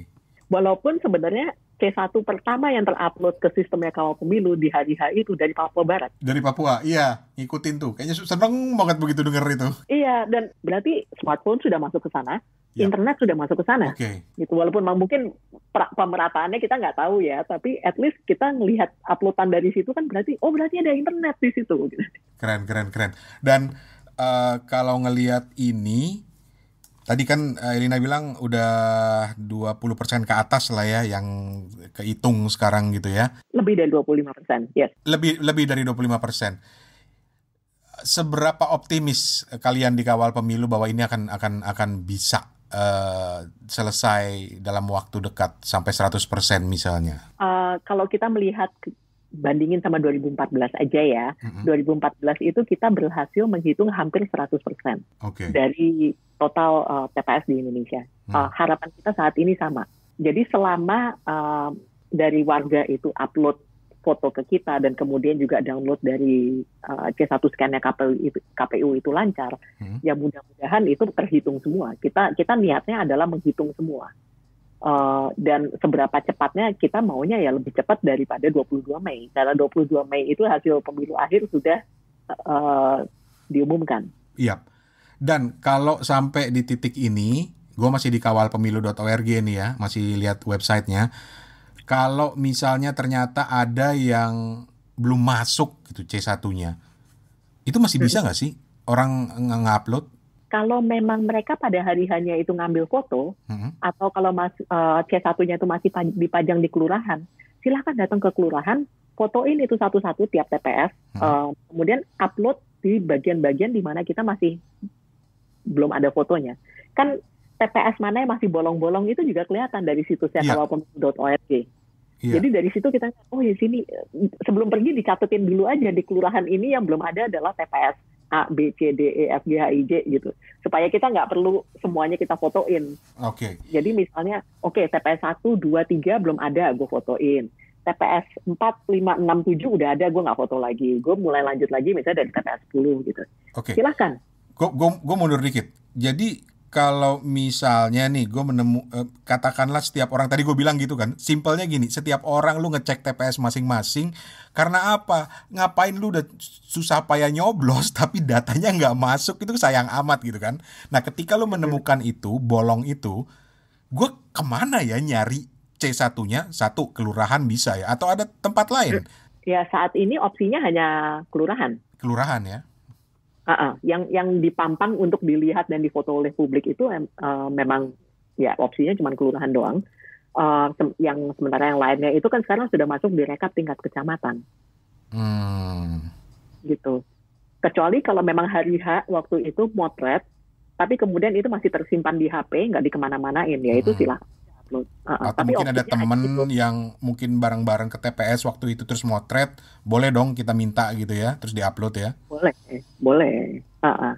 Walaupun sebenarnya C1 pertama yang terupload ke sistemnya kawal pemilu di hari H itu dari Papua Barat. Dari Papua, iya, ngikutin tuh. Kayaknya seneng banget begitu denger itu. Iya, dan berarti smartphone sudah masuk ke sana, yep. Iya. internet sudah masuk ke sana. Okay. Gitu, walaupun mungkin pemerataannya kita nggak tahu ya, tapi at least kita ngelihat uploadan dari situ kan berarti, oh berarti ada internet di situ. Keren, keren, keren. Dan uh, kalau ngelihat ini, Tadi kan Irina eh, bilang udah 20% ke atas lah ya yang kehitung sekarang gitu ya. Lebih dari 25%, yes. Lebih lebih dari 25%. Seberapa optimis kalian dikawal pemilu bahwa ini akan akan akan bisa Uh, selesai dalam waktu dekat sampai 100% misalnya? Uh, kalau kita melihat bandingin sama 2014 aja ya. Mm-hmm. 2014 itu kita berhasil menghitung hampir 100% okay. dari total uh, eh, TPS di Indonesia. Mm. Uh, harapan kita saat ini sama. Jadi selama uh, dari warga itu upload foto ke kita dan kemudian juga download dari uh, C1 scan-nya KPU itu, KPU itu lancar, mm ya mudah-mudahan itu terhitung semua. Kita kita niatnya adalah menghitung semua. Eh, dan seberapa cepatnya kita maunya ya lebih cepat daripada 22 Mei karena 22 Mei itu hasil pemilu akhir sudah uh, diumumkan. Iya. Dan kalau sampai di titik ini, gue masih di kawalpemilu.org ini ya, masih lihat websitenya. Kalau misalnya ternyata ada yang belum masuk gitu C1-nya, itu masih bisa hmm. nggak sih orang nge ngupload? kalau memang mereka pada hari hanya itu ngambil foto hmm. atau kalau mas, uh, c 1 itu masih dipajang di kelurahan, silahkan datang ke kelurahan, fotoin itu satu-satu tiap TPS, hmm. uh, eh, kemudian upload di bagian-bagian di mana kita masih belum ada fotonya. Kan TPS mana yang masih bolong-bolong itu juga kelihatan dari situs yeah. Iya. Yeah. Jadi dari situ kita, oh di ya sini sebelum pergi dicatetin dulu aja di kelurahan ini yang belum ada adalah TPS A, B, C, D, E, F, G, H, I, J gitu. Supaya kita nggak perlu semuanya kita fotoin. Oke. Okay. Jadi misalnya, oke okay, TPS 1, 2, 3 belum ada, gue fotoin. TPS 4, 5, 6, 7 udah ada, gue nggak foto lagi. Gue mulai lanjut lagi misalnya dari TPS 10 gitu. Oke. Okay. Silahkan. Gue mundur dikit. Jadi kalau misalnya nih gue menemu eh, katakanlah setiap orang tadi gue bilang gitu kan simpelnya gini setiap orang lu ngecek TPS masing-masing karena apa ngapain lu udah susah payah nyoblos tapi datanya nggak masuk itu sayang amat gitu kan nah ketika lu menemukan itu bolong itu gue kemana ya nyari C satunya satu kelurahan bisa ya atau ada tempat lain ya saat ini opsinya hanya kelurahan kelurahan ya Uh, uh, yang yang dipampang untuk dilihat dan difoto oleh publik itu uh, memang ya opsinya cuma kelurahan doang. Uh, yang sementara yang lainnya itu kan sekarang sudah masuk di rekap tingkat kecamatan. Hmm. Gitu. Kecuali kalau memang hari H waktu itu motret, tapi kemudian itu masih tersimpan di HP, nggak dikemana-manain, ya itu hmm. silahkan upload. Uh, ah, Atau tapi mungkin ada temen gitu. yang mungkin bareng-bareng ke TPS waktu itu terus motret, boleh dong kita minta gitu ya, terus diupload ya? Boleh, boleh. Uh, uh.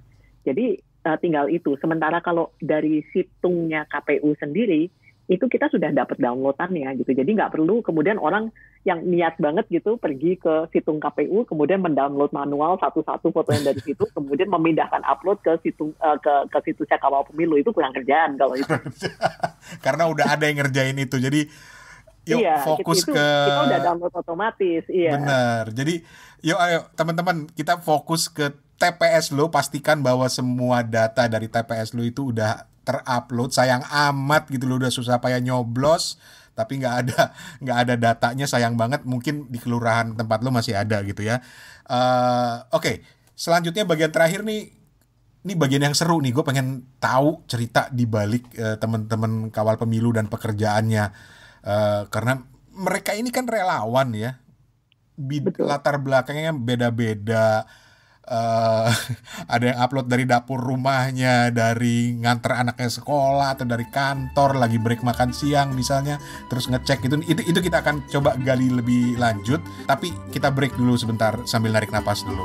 Jadi uh, tinggal itu. Sementara kalau dari situngnya KPU sendiri itu kita sudah dapat downloadannya gitu. Jadi nggak perlu kemudian orang yang niat banget gitu pergi ke situng KPU kemudian mendownload manual satu-satu foto yang dari situ kemudian memindahkan upload ke situng uh, ke ke situsnya kawal pemilu itu kurang kerjaan kalau itu. Karena udah ada yang ngerjain itu. Jadi yuk iya, fokus itu, ke kita udah download otomatis iya benar jadi yuk ayo teman-teman kita fokus ke TPS lo pastikan bahwa semua data dari TPS lo itu udah terupload sayang amat gitu loh udah susah payah nyoblos tapi nggak ada nggak ada datanya sayang banget mungkin di kelurahan tempat lo masih ada gitu ya uh, oke okay. selanjutnya bagian terakhir nih ini bagian yang seru nih gue pengen tahu cerita di balik uh, teman-teman kawal pemilu dan pekerjaannya uh, karena mereka ini kan relawan ya Bid latar belakangnya beda-beda uh, ada yang upload dari dapur rumahnya, dari nganter anaknya sekolah atau dari kantor lagi break makan siang misalnya, terus ngecek gitu. Itu itu kita akan coba gali lebih lanjut, tapi kita break dulu sebentar sambil narik napas dulu.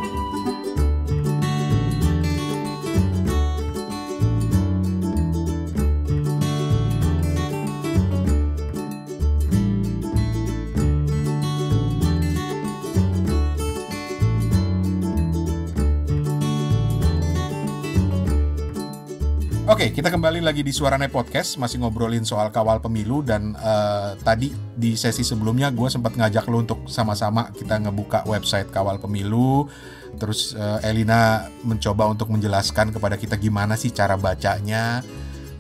kita kembali lagi di Suarane Podcast, masih ngobrolin soal kawal pemilu dan uh, tadi di sesi sebelumnya gue sempat ngajak lo untuk sama-sama kita ngebuka website kawal pemilu. Terus uh, Elina mencoba untuk menjelaskan kepada kita gimana sih cara bacanya.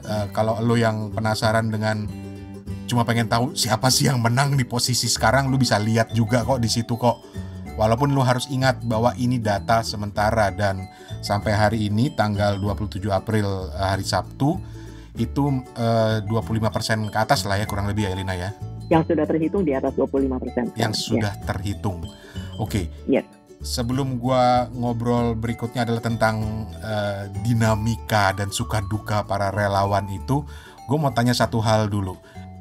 Uh, kalau lo yang penasaran dengan cuma pengen tahu siapa sih yang menang di posisi sekarang, lo bisa lihat juga kok di situ kok Walaupun lo harus ingat bahwa ini data sementara dan sampai hari ini tanggal 27 April eh, hari Sabtu itu eh, 25% ke atas lah ya kurang lebih ya Elina ya. Yang sudah terhitung di atas 25%. Yang iya. sudah terhitung. Oke. Okay. Iya. Yes. Sebelum gua ngobrol berikutnya adalah tentang eh, dinamika dan suka duka para relawan itu, gue mau tanya satu hal dulu.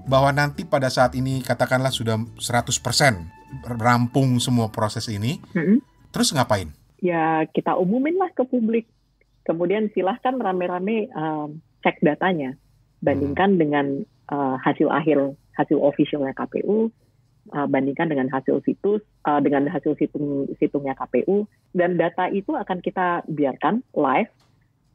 Bahwa nanti pada saat ini katakanlah sudah 100% rampung semua proses ini, mm-hmm. terus ngapain? Ya kita umumin lah ke publik. Kemudian silahkan rame-rame uh, cek datanya, bandingkan hmm. dengan uh, hasil akhir hasil officialnya KPU, uh, eh, bandingkan dengan hasil situs uh, dengan hasil situng situngnya KPU dan data itu akan kita biarkan live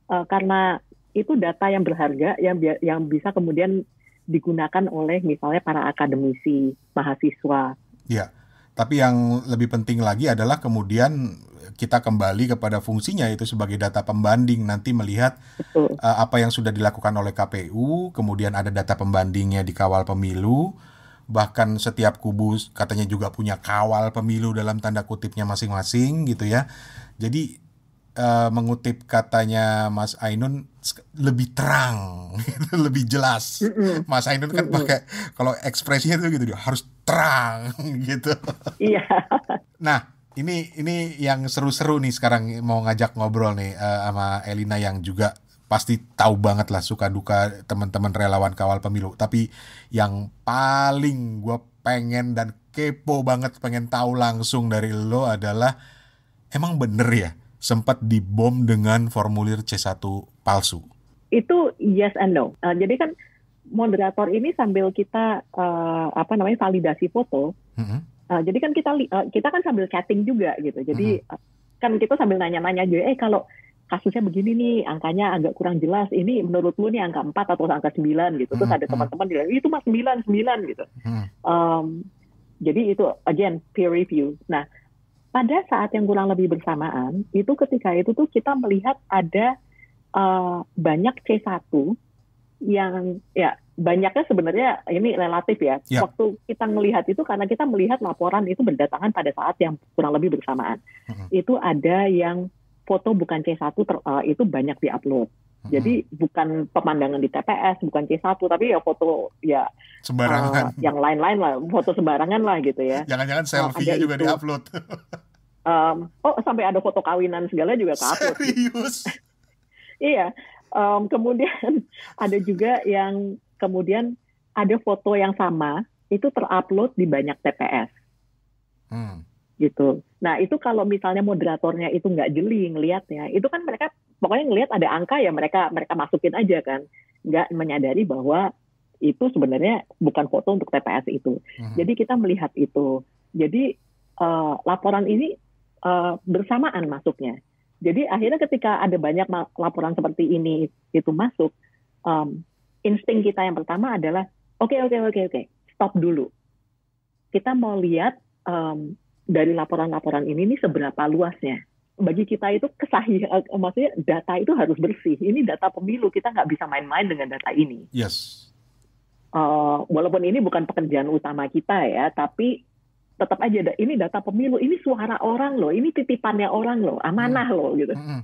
uh, karena itu data yang berharga yang yang bisa kemudian digunakan oleh misalnya para akademisi mahasiswa yeah. Tapi yang lebih penting lagi adalah kemudian kita kembali kepada fungsinya itu sebagai data pembanding nanti melihat uh, apa yang sudah dilakukan oleh KPU, kemudian ada data pembandingnya di kawal pemilu, bahkan setiap kubu katanya juga punya kawal pemilu dalam tanda kutipnya masing-masing gitu ya. Jadi uh, mengutip katanya Mas Ainun lebih terang, gitu, lebih jelas. Mm-mm. Mas Ainun kan Mm-mm. pakai kalau ekspresinya itu gitu dia harus terang gitu. Iya. Nah, ini ini yang seru-seru nih sekarang mau ngajak ngobrol nih uh, sama Elina yang juga pasti tahu banget lah suka duka teman-teman relawan kawal pemilu. Tapi yang paling gue pengen dan kepo banget pengen tahu langsung dari lo adalah emang bener ya sempat dibom dengan formulir C1 palsu. Itu yes and no. Uh, jadi kan moderator ini sambil kita uh, apa namanya validasi foto. Mm -hmm. uh, jadi kan kita uh, kita kan sambil chatting juga gitu. Jadi mm -hmm. kan kita sambil nanya-nanya juga, eh kalau kasusnya begini nih, angkanya agak kurang jelas. Ini menurut lu nih angka 4 atau angka 9 gitu. Terus mm -hmm. ada mm-hmm. teman-teman bilang, itu mas 9, 9 gitu. Mm -hmm. um, jadi itu again peer review. Nah, pada saat yang kurang lebih bersamaan itu ketika itu tuh kita melihat ada uh, banyak C1 yang ya banyaknya sebenarnya ini relatif ya. Yeah. Waktu kita melihat itu karena kita melihat laporan itu berdatangan pada saat yang kurang lebih bersamaan. Mm -hmm. Itu ada yang foto bukan C1 ter, uh, itu banyak diupload. Jadi bukan pemandangan di TPS, bukan C1, tapi ya foto ya sembarangan. Uh, yang lain-lain lah, foto sembarangan lah gitu ya. Jangan-jangan eh, selfie-nya uh, juga gitu. di-upload. um, oh, sampai ada foto kawinan segala juga ke-upload. Serius? iya. Um, kemudian ada juga yang kemudian ada foto yang sama itu terupload di banyak TPS. Hmm gitu. Nah itu kalau misalnya moderatornya itu nggak jeli ngelihatnya, itu kan mereka pokoknya ngelihat ada angka ya mereka mereka masukin aja kan, nggak menyadari bahwa itu sebenarnya bukan foto untuk TPS itu. Hmm. Jadi kita melihat itu. Jadi uh, laporan ini uh, bersamaan masuknya. Jadi akhirnya ketika ada banyak laporan seperti ini itu masuk, um, insting kita yang pertama adalah oke okay, oke okay, oke okay, oke okay, stop dulu. Kita mau lihat um, dari laporan-laporan ini nih seberapa luasnya bagi kita itu kesahih eh, maksudnya data itu harus bersih ini data pemilu kita nggak bisa main-main dengan data ini yes uh, walaupun ini bukan pekerjaan utama kita ya tapi tetap aja ada ini data pemilu ini suara orang loh ini titipannya orang loh amanah hmm. loh gitu hmm.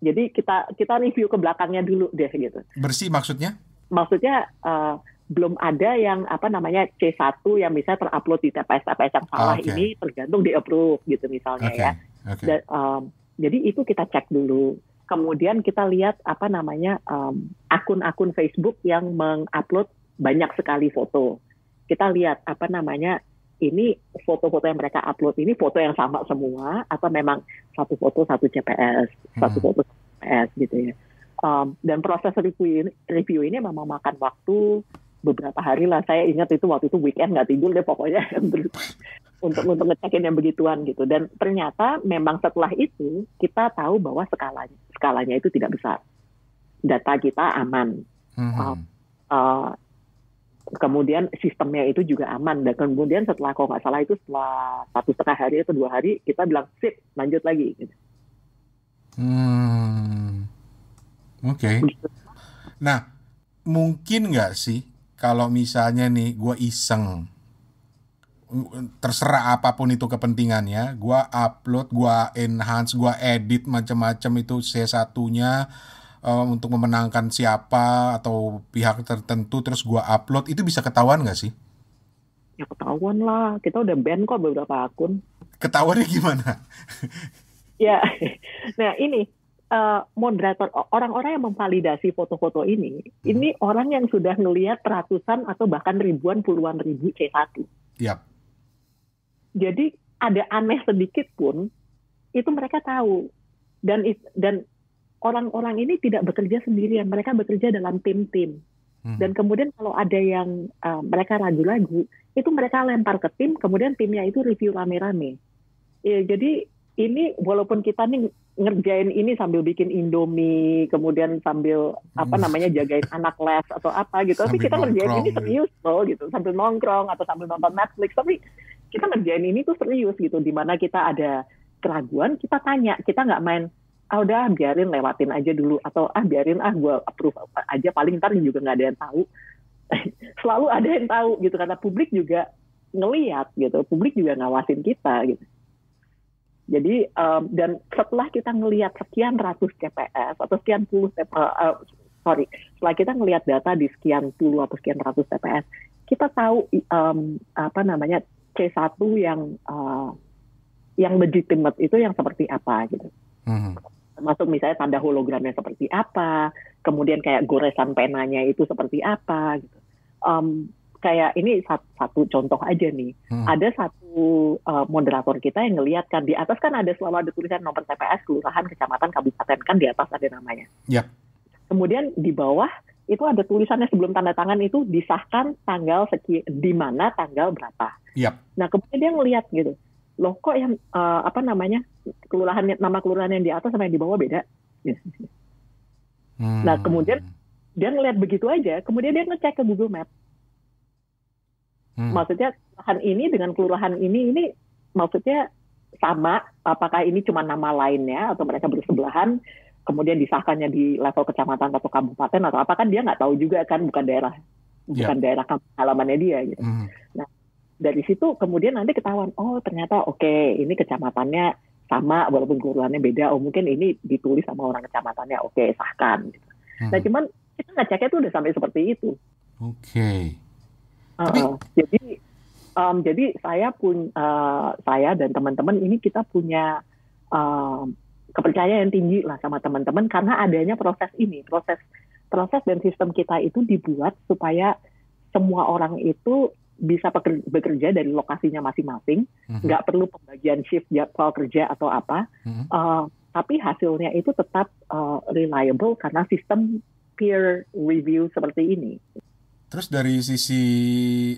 jadi kita kita review ke belakangnya dulu deh gitu bersih maksudnya maksudnya uh, belum ada yang apa namanya C1 yang bisa terupload di TPS-TPS yang salah ah, okay. ini tergantung di approve gitu misalnya okay. ya. Okay. Dan, um, jadi itu kita cek dulu. Kemudian kita lihat apa namanya akun um, akun-akun Facebook yang mengupload banyak sekali foto. Kita lihat apa namanya ini foto-foto yang mereka upload ini foto yang sama semua atau memang satu foto satu CPS, hmm. satu foto satu CPS gitu ya um, dan proses review ini, review ini memang makan waktu beberapa hari lah saya ingat itu waktu itu weekend nggak tidur deh pokoknya untuk untuk ngecekin yang begituan gitu dan ternyata memang setelah itu kita tahu bahwa skalanya skalanya itu tidak besar data kita aman hmm uh, kemudian sistemnya itu juga aman dan kemudian setelah kalau nggak salah itu setelah satu setengah hari atau dua hari kita bilang sip lanjut lagi gitu. hmm. oke okay. Gitu. nah mungkin nggak sih kalau misalnya nih gue iseng terserah apapun itu kepentingannya gue upload gue enhance gue edit macam-macam itu c satunya nya eh, untuk memenangkan siapa atau pihak tertentu terus gue upload itu bisa ketahuan gak sih ya ketahuan lah kita udah ban kok beberapa akun ketahuannya gimana ya nah ini Eh, moderator orang-orang yang memvalidasi foto-foto ini, hmm. ini orang yang sudah melihat ratusan atau bahkan ribuan puluhan ribu C1. Yep. Jadi ada aneh sedikit pun itu mereka tahu dan dan orang-orang ini tidak bekerja sendirian, mereka bekerja dalam tim-tim. Hmm. Dan kemudian kalau ada yang uh, mereka ragu-ragu, itu mereka lempar ke tim, kemudian timnya itu review rame-rame. Ya, jadi ini walaupun kita nih ngerjain ini sambil bikin indomie, kemudian sambil apa hmm. namanya jagain anak les atau apa gitu, sambil tapi kita ngerjain ini serius loh gitu, sambil nongkrong atau sambil nonton Netflix, tapi kita ngerjain ini tuh serius gitu, dimana kita ada keraguan, kita tanya, kita nggak main ah udah biarin lewatin aja dulu atau ah biarin ah gue approve aja paling ntar juga nggak ada yang tahu selalu ada yang tahu gitu karena publik juga ngeliat gitu publik juga ngawasin kita gitu jadi um, dan setelah kita melihat sekian ratus TPS atau sekian puluh TPS, uh, eh, eh, sorry, setelah kita melihat data di sekian puluh atau sekian ratus TPS, kita tahu um, apa namanya C1 yang uh, yang legitimate itu yang seperti apa gitu. Mm -hmm masuk misalnya tanda hologramnya seperti apa, kemudian kayak goresan penanya itu seperti apa gitu. Um, kayak ini satu, satu contoh aja nih. Hmm. Ada satu uh, moderator kita yang ngelihat kan di atas kan ada selalu ada tulisan nomor TPS kelurahan kecamatan kabupaten kan di atas ada namanya. Ya. Kemudian di bawah itu ada tulisannya sebelum tanda tangan itu disahkan tanggal seki di mana tanggal berapa. Yep. Ya. Nah kemudian dia ngelihat gitu. Loh kok yang uh, apa namanya kelurahan nama kelurahan yang di atas sama yang di bawah beda. Gitu. hmm. Nah kemudian dia ngelihat begitu aja, kemudian dia ngecek ke Google Maps Hmm. Maksudnya kelurahan ini dengan kelurahan ini ini maksudnya sama apakah ini cuma nama lainnya atau mereka bersebelahan kemudian disahkannya di level kecamatan atau kabupaten atau apa kan dia nggak tahu juga kan bukan daerah ya. bukan daerah halamannya dia gitu. Hmm. Nah dari situ kemudian nanti ketahuan oh ternyata oke okay, ini kecamatannya sama walaupun kelurahannya beda oh mungkin ini ditulis sama orang kecamatannya oke okay, sahkan. Gitu. Nah, hmm. Nah cuman kita ngeceknya tuh udah sampai seperti itu. Oke. Okay. Tapi, jadi um, jadi saya pun uh, saya dan teman-teman ini kita punya um, kepercayaan tinggi lah sama teman-teman karena adanya proses ini proses proses dan sistem kita itu dibuat supaya semua orang itu bisa bekerja dari lokasinya masing-masing, mhm. nggak -masing, perlu pembagian shift jadwal ya, kerja atau apa, mhm. uh, tapi hasilnya itu tetap uh, reliable karena sistem peer review seperti ini. Terus dari sisi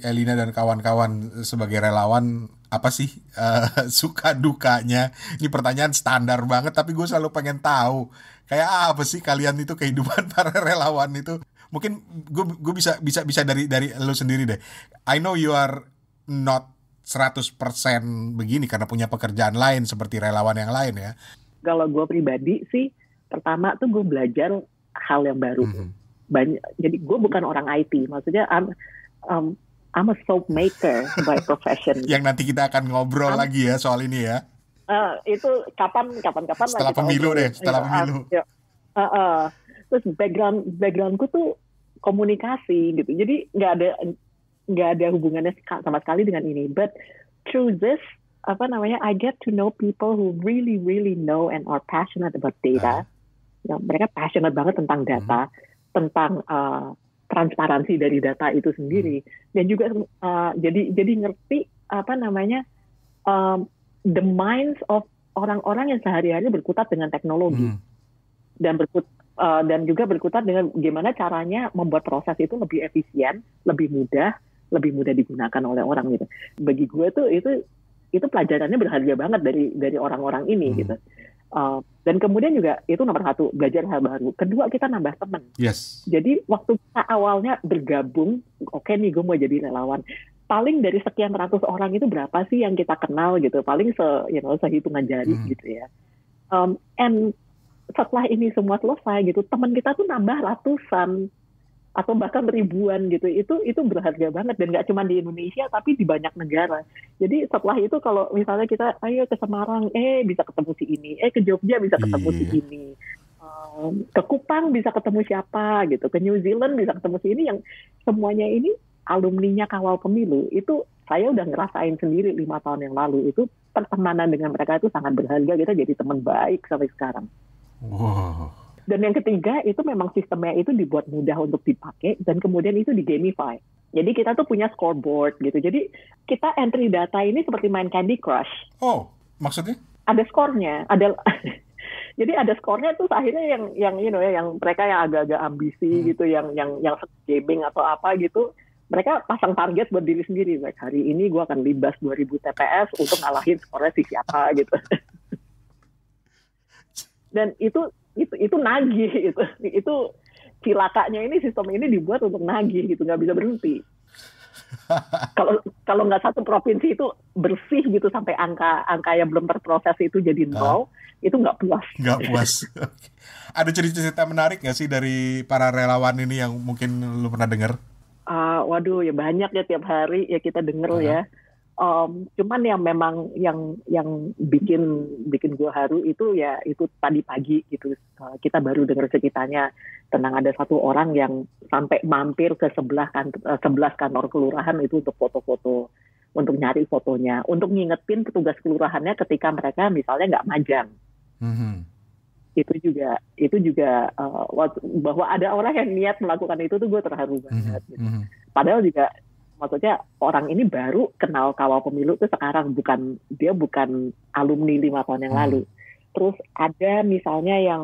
Elina dan kawan-kawan eh, sebagai relawan apa sih uh, suka dukanya? Ini pertanyaan standar banget tapi gue selalu pengen tahu kayak apa sih kalian itu kehidupan para relawan itu? Mungkin gue gue bisa bisa bisa dari dari lo sendiri deh. I know you are not 100% begini karena punya pekerjaan lain seperti relawan yang lain ya. Kalau gue pribadi sih pertama tuh gue belajar hal yang baru. Mm -hmm banyak jadi gue bukan orang IT maksudnya I'm, um, I'm a soap maker by profession yang nanti kita akan ngobrol I'm, um, lagi ya soal ini ya uh, itu kapan kapan kapan setelah pemilu deh setelah ya, pemilu ya, uh, uh, terus background backgroundku tuh komunikasi gitu jadi nggak ada nggak ada hubungannya sama sekali dengan ini but through this apa namanya I get to know people who really really know and are passionate about data uh. mereka passionate banget tentang hmm. data hmm tentang uh, transparansi dari data itu sendiri hmm. dan juga uh, jadi jadi ngerti apa namanya um, the minds of orang-orang yang sehari-hari berkutat dengan teknologi hmm. dan berkut uh, dan juga berkutat dengan gimana caranya membuat proses itu lebih efisien, lebih mudah, lebih mudah digunakan oleh orang gitu. Bagi gue tuh itu itu pelajarannya berharga banget dari dari orang-orang ini hmm. gitu. Uh, dan kemudian juga itu nomor satu belajar hal baru. Kedua kita nambah teman. Yes. Jadi waktu kita awalnya bergabung, oke okay nih gue mau jadi relawan. Paling dari sekian ratus orang itu berapa sih yang kita kenal gitu? Paling se, you know, sehitungan jari hmm. gitu ya. Um, and setelah ini semua selesai gitu, teman kita tuh nambah ratusan, atau bahkan ribuan gitu itu itu berharga banget dan nggak cuma di Indonesia tapi di banyak negara jadi setelah itu kalau misalnya kita ayo ke Semarang eh bisa ketemu si ini eh ke Jogja bisa ketemu yeah. si iya. ini um, ke Kupang bisa ketemu siapa gitu ke New Zealand bisa ketemu si ini yang semuanya ini alumninya kawal pemilu itu saya udah ngerasain sendiri lima tahun yang lalu itu pertemanan dengan mereka itu sangat berharga kita jadi teman baik sampai sekarang wow dan yang ketiga itu memang sistemnya itu dibuat mudah untuk dipakai dan kemudian itu digamify. Jadi kita tuh punya scoreboard gitu. Jadi kita entry data ini seperti main Candy Crush. Oh, maksudnya? Ada skornya, ada jadi ada skornya tuh akhirnya yang yang you know ya yang mereka yang agak-agak ambisi hmm. gitu yang yang yang gaming atau apa gitu mereka pasang target buat diri sendiri like hari ini gue akan libas 2000 TPS untuk ngalahin skornya si siapa gitu dan itu itu itu nagih itu itu cilakanya ini sistem ini dibuat untuk nagih gitu nggak bisa berhenti kalau kalau nggak satu provinsi itu bersih gitu sampai angka angka yang belum terproses itu jadi nol nah. itu nggak puas nggak puas ada cerita-cerita menarik nggak sih dari para relawan ini yang mungkin lu pernah dengar uh, waduh ya banyak ya tiap hari ya kita dengar uh -huh. ya um, cuman yang memang yang yang bikin bikin gue haru itu ya itu tadi pagi gitu eh, kita baru dengar ceritanya tenang ada satu orang yang sampai mampir ke sebelah kan eh, sebelah kantor kelurahan itu untuk foto-foto untuk nyari fotonya untuk ngingetin petugas kelurahannya ketika mereka misalnya nggak majang mm-hmm. itu juga itu juga uh, bahwa ada orang yang niat melakukan itu tuh gue terharu mm-hmm. banget gitu. mm-hmm. gitu. padahal juga maksudnya orang ini baru kenal kawal pemilu itu sekarang bukan dia bukan alumni lima tahun yang hmm. lalu terus ada misalnya yang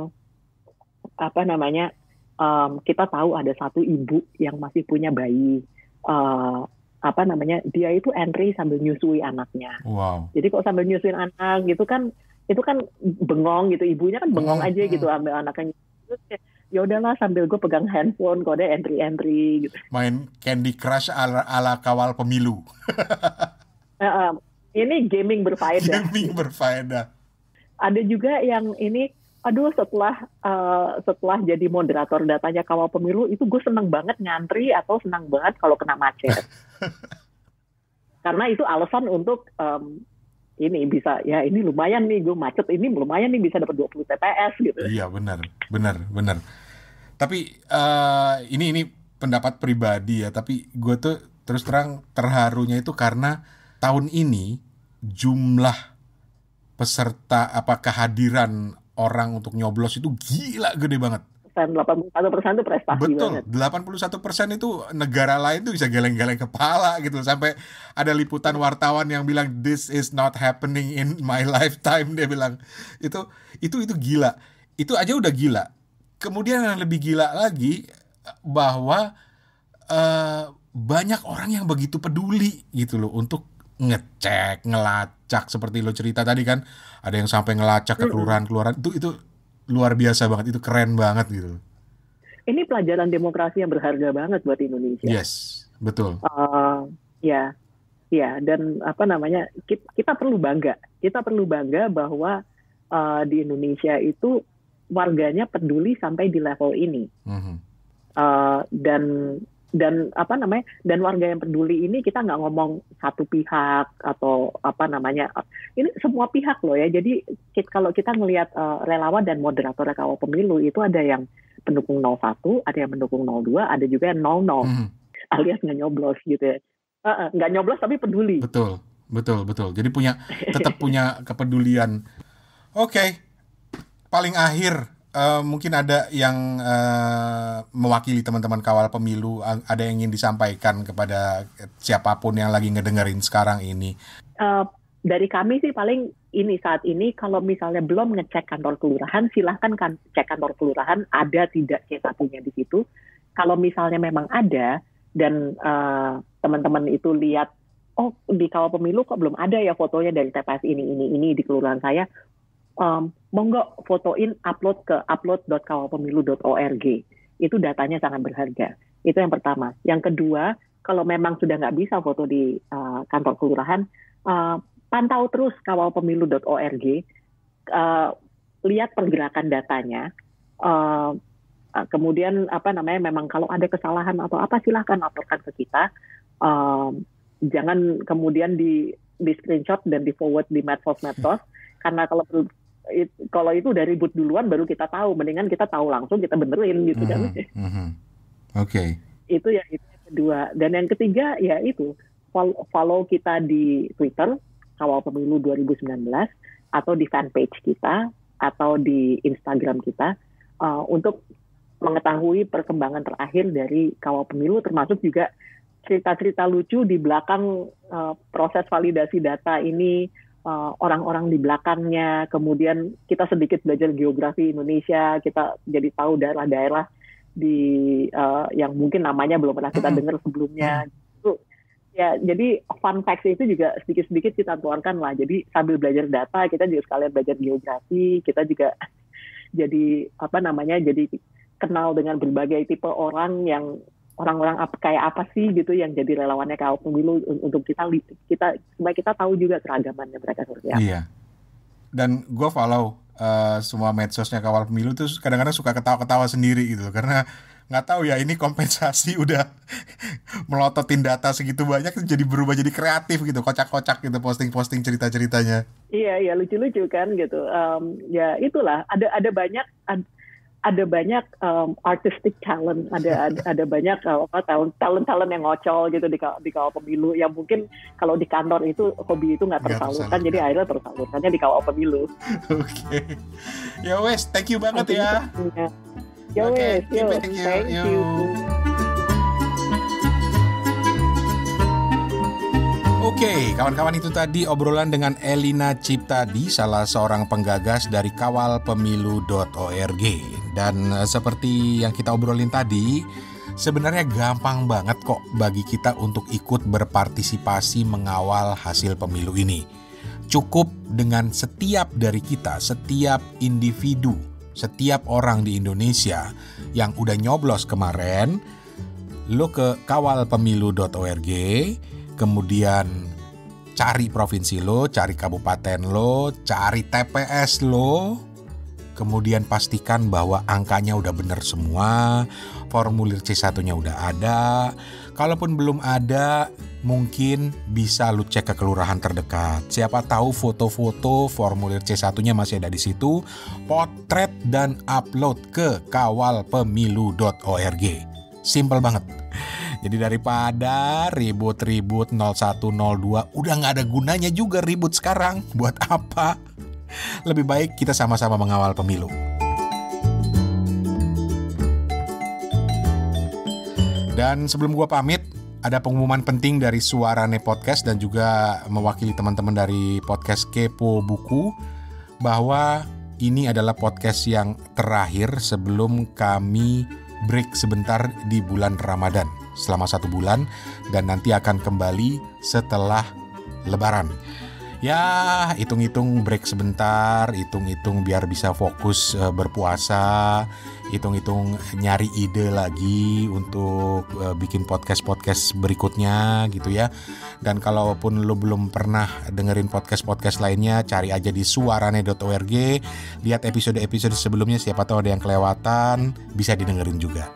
apa namanya um, kita tahu ada satu ibu yang masih punya bayi uh, apa namanya dia itu entry sambil nyusui anaknya wow. jadi kok sambil nyusui anak gitu kan itu kan bengong gitu ibunya kan bengong hmm, aja gitu hmm. ambil anaknya terus ya udahlah sambil gue pegang handphone kode entry entry gitu. Main Candy Crush ala, ala kawal pemilu. uh, uh, ini gaming berfaedah. Gaming berfaedah. Ada juga yang ini, aduh setelah uh, setelah jadi moderator datanya kawal pemilu itu gue seneng banget ngantri atau seneng banget kalau kena macet. Karena itu alasan untuk um, ini bisa ya ini lumayan nih gue macet ini lumayan nih bisa dapat 20 TPS gitu. Iya benar, benar, benar. Tapi uh, ini ini pendapat pribadi ya, tapi gue tuh terus terang terharunya itu karena tahun ini jumlah peserta apa kehadiran orang untuk nyoblos itu gila gede banget persen, 81 persen itu prestasi Betul, banget. 81 persen itu negara lain tuh bisa geleng-geleng kepala gitu. Sampai ada liputan wartawan yang bilang, this is not happening in my lifetime. Dia bilang, itu itu itu gila. Itu aja udah gila. Kemudian yang lebih gila lagi, bahwa uh, banyak orang yang begitu peduli gitu loh untuk ngecek, ngelacak seperti lo cerita tadi kan, ada yang sampai ngelacak ke kelurahan-kelurahan itu itu luar biasa banget itu keren banget gitu ini pelajaran demokrasi yang berharga banget buat Indonesia yes betul uh, ya ya dan apa namanya kita, kita perlu bangga kita perlu bangga bahwa uh, di Indonesia itu warganya peduli sampai di level ini mm -hmm. uh, dan dan apa namanya dan warga yang peduli ini kita nggak ngomong satu pihak atau apa namanya ini semua pihak loh ya jadi kita, kalau kita melihat uh, eh, relawan dan moderator kawal pemilu itu ada yang pendukung 01 ada yang pendukung 02 ada juga yang 00 hmm. alias nggak nyoblos gitu ya nggak uh, nyoblos tapi peduli betul betul betul jadi punya tetap punya kepedulian oke okay. paling akhir Eh, mungkin ada yang uh, mewakili teman-teman kawal pemilu, ada yang ingin disampaikan kepada siapapun yang lagi ngedengerin sekarang ini? Uh, dari kami sih paling ini saat ini kalau misalnya belum ngecek kantor kelurahan, silahkan kan cek kantor kelurahan ada tidak kita punya di situ. Kalau misalnya memang ada dan teman teman-teman itu lihat oh di kawal pemilu kok belum ada ya fotonya dari TPS ini ini ini di kelurahan saya um, monggo fotoin upload ke upload.kawalpemilu.org. Itu datanya sangat berharga. Itu yang pertama. Yang kedua, kalau memang sudah nggak bisa foto di uh, kantor kelurahan, uh, pantau terus kawalpemilu.org, uh, eh, lihat pergerakan datanya. Uh, kemudian apa namanya memang kalau ada kesalahan atau apa silahkan laporkan ke kita. Um, jangan kemudian di di screenshot dan di forward di medsos medsos karena kalau it, kalau itu dari ribut duluan baru kita tahu mendingan kita tahu langsung kita benerin gitu mm -hmm. kan mm -hmm. oke okay. Ya, itu yang itu kedua dan yang ketiga ya itu follow, follow kita di Twitter kawal pemilu 2019 atau di fanpage kita atau di Instagram kita uh, untuk mengetahui perkembangan terakhir dari kawal pemilu termasuk juga cerita-cerita lucu di belakang uh, proses validasi data ini Eh, orang-orang di belakangnya, kemudian kita sedikit belajar geografi Indonesia, kita jadi tahu daerah-daerah di uh, yang mungkin namanya belum pernah kita dengar sebelumnya. ya jadi fun facts itu juga sedikit-sedikit kita tuangkan lah. Jadi sambil belajar data, kita juga sekalian belajar geografi, kita juga jadi apa namanya jadi kenal dengan berbagai tipe orang yang orang-orang apa, kayak apa sih gitu yang jadi relawannya KO Pemilu untuk kita kita supaya kita tahu juga keragamannya mereka seperti apa. Iya. Dan gue follow uh, semua medsosnya kawal pemilu tuh kadang-kadang suka ketawa-ketawa sendiri gitu karena nggak tahu ya ini kompensasi udah melototin data segitu banyak jadi berubah jadi kreatif gitu kocak-kocak gitu posting-posting cerita-ceritanya iya iya lucu-lucu kan gitu um, ya itulah ada ada banyak ada banyak um, artistic talent, ada ada, banyak uh, talent talent talent yang ngocol gitu di di kawal pemilu yang mungkin kalau di kantor itu hobi itu nggak tersalurkan, jadi akhirnya tersalurkannya di kawal pemilu. Oke, okay. ya wes, thank you banget ya. Ya wes, okay. thank you. Thank you. Oke, okay, kawan-kawan itu tadi obrolan dengan Elina Ciptadi, salah seorang penggagas dari kawalpemilu.org. Dan eh, seperti yang kita obrolin tadi, sebenarnya gampang banget kok bagi kita untuk ikut berpartisipasi mengawal hasil pemilu ini. Cukup dengan setiap dari kita, setiap individu, setiap orang di Indonesia yang udah nyoblos kemarin, lo ke kawalpemilu.org, kemudian cari provinsi lo, cari kabupaten lo, cari TPS lo, kemudian pastikan bahwa angkanya udah bener semua, formulir C1-nya udah ada. Kalaupun belum ada, mungkin bisa lu cek ke kelurahan terdekat. Siapa tahu foto-foto formulir C1-nya masih ada di situ, potret dan upload ke kawalpemilu.org. Simple banget. Jadi daripada ribut-ribut 0102 udah nggak ada gunanya juga ribut sekarang. Buat apa? Lebih baik kita sama-sama mengawal pemilu. Dan sebelum gua pamit, ada pengumuman penting dari Suarane Podcast dan juga mewakili teman-teman dari podcast Kepo Buku bahwa ini adalah podcast yang terakhir sebelum kami break sebentar di bulan Ramadan selama satu bulan dan nanti akan kembali setelah Lebaran. Ya, hitung-hitung break sebentar, hitung-hitung biar bisa fokus eh, berpuasa, hitung-hitung nyari ide lagi untuk eh, bikin podcast-podcast berikutnya gitu ya. Dan kalaupun lo belum pernah dengerin podcast-podcast lainnya, cari aja di suarane.org, lihat episode-episode sebelumnya siapa tahu ada yang kelewatan, bisa didengerin juga.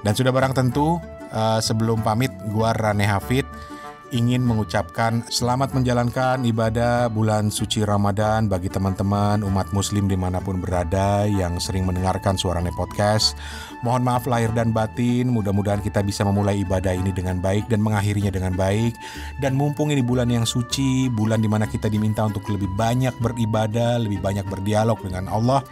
Dan sudah barang tentu eh, sebelum pamit gua Rane Hafid ingin mengucapkan selamat menjalankan ibadah bulan suci Ramadan bagi teman-teman umat muslim dimanapun berada yang sering mendengarkan suaranya podcast. Mohon maaf lahir dan batin, mudah-mudahan kita bisa memulai ibadah ini dengan baik dan mengakhirinya dengan baik. Dan mumpung ini bulan yang suci, bulan dimana kita diminta untuk lebih banyak beribadah, lebih banyak berdialog dengan Allah,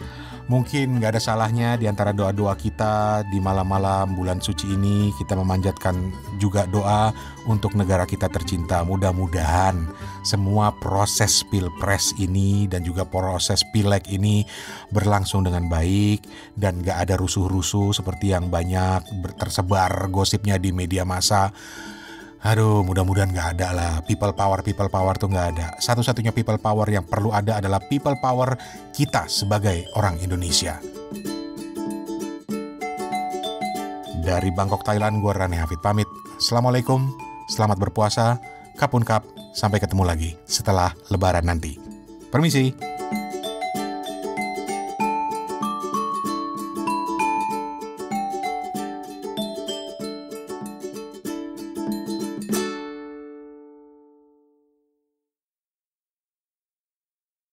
Mungkin nggak ada salahnya di antara doa-doa kita di malam-malam bulan suci ini kita memanjatkan juga doa untuk negara kita tercinta. Mudah-mudahan semua proses pilpres ini dan juga proses pileg ini berlangsung dengan baik dan nggak ada rusuh-rusuh seperti yang banyak tersebar gosipnya di media massa. Aduh, mudah-mudahan nggak ada lah. People power, people power tuh nggak ada. Satu-satunya people power yang perlu ada adalah people power kita sebagai orang Indonesia. Dari Bangkok, Thailand, gue Rani Hafid pamit. Assalamualaikum, selamat berpuasa, kapun kap, sampai ketemu lagi setelah lebaran nanti. Permisi.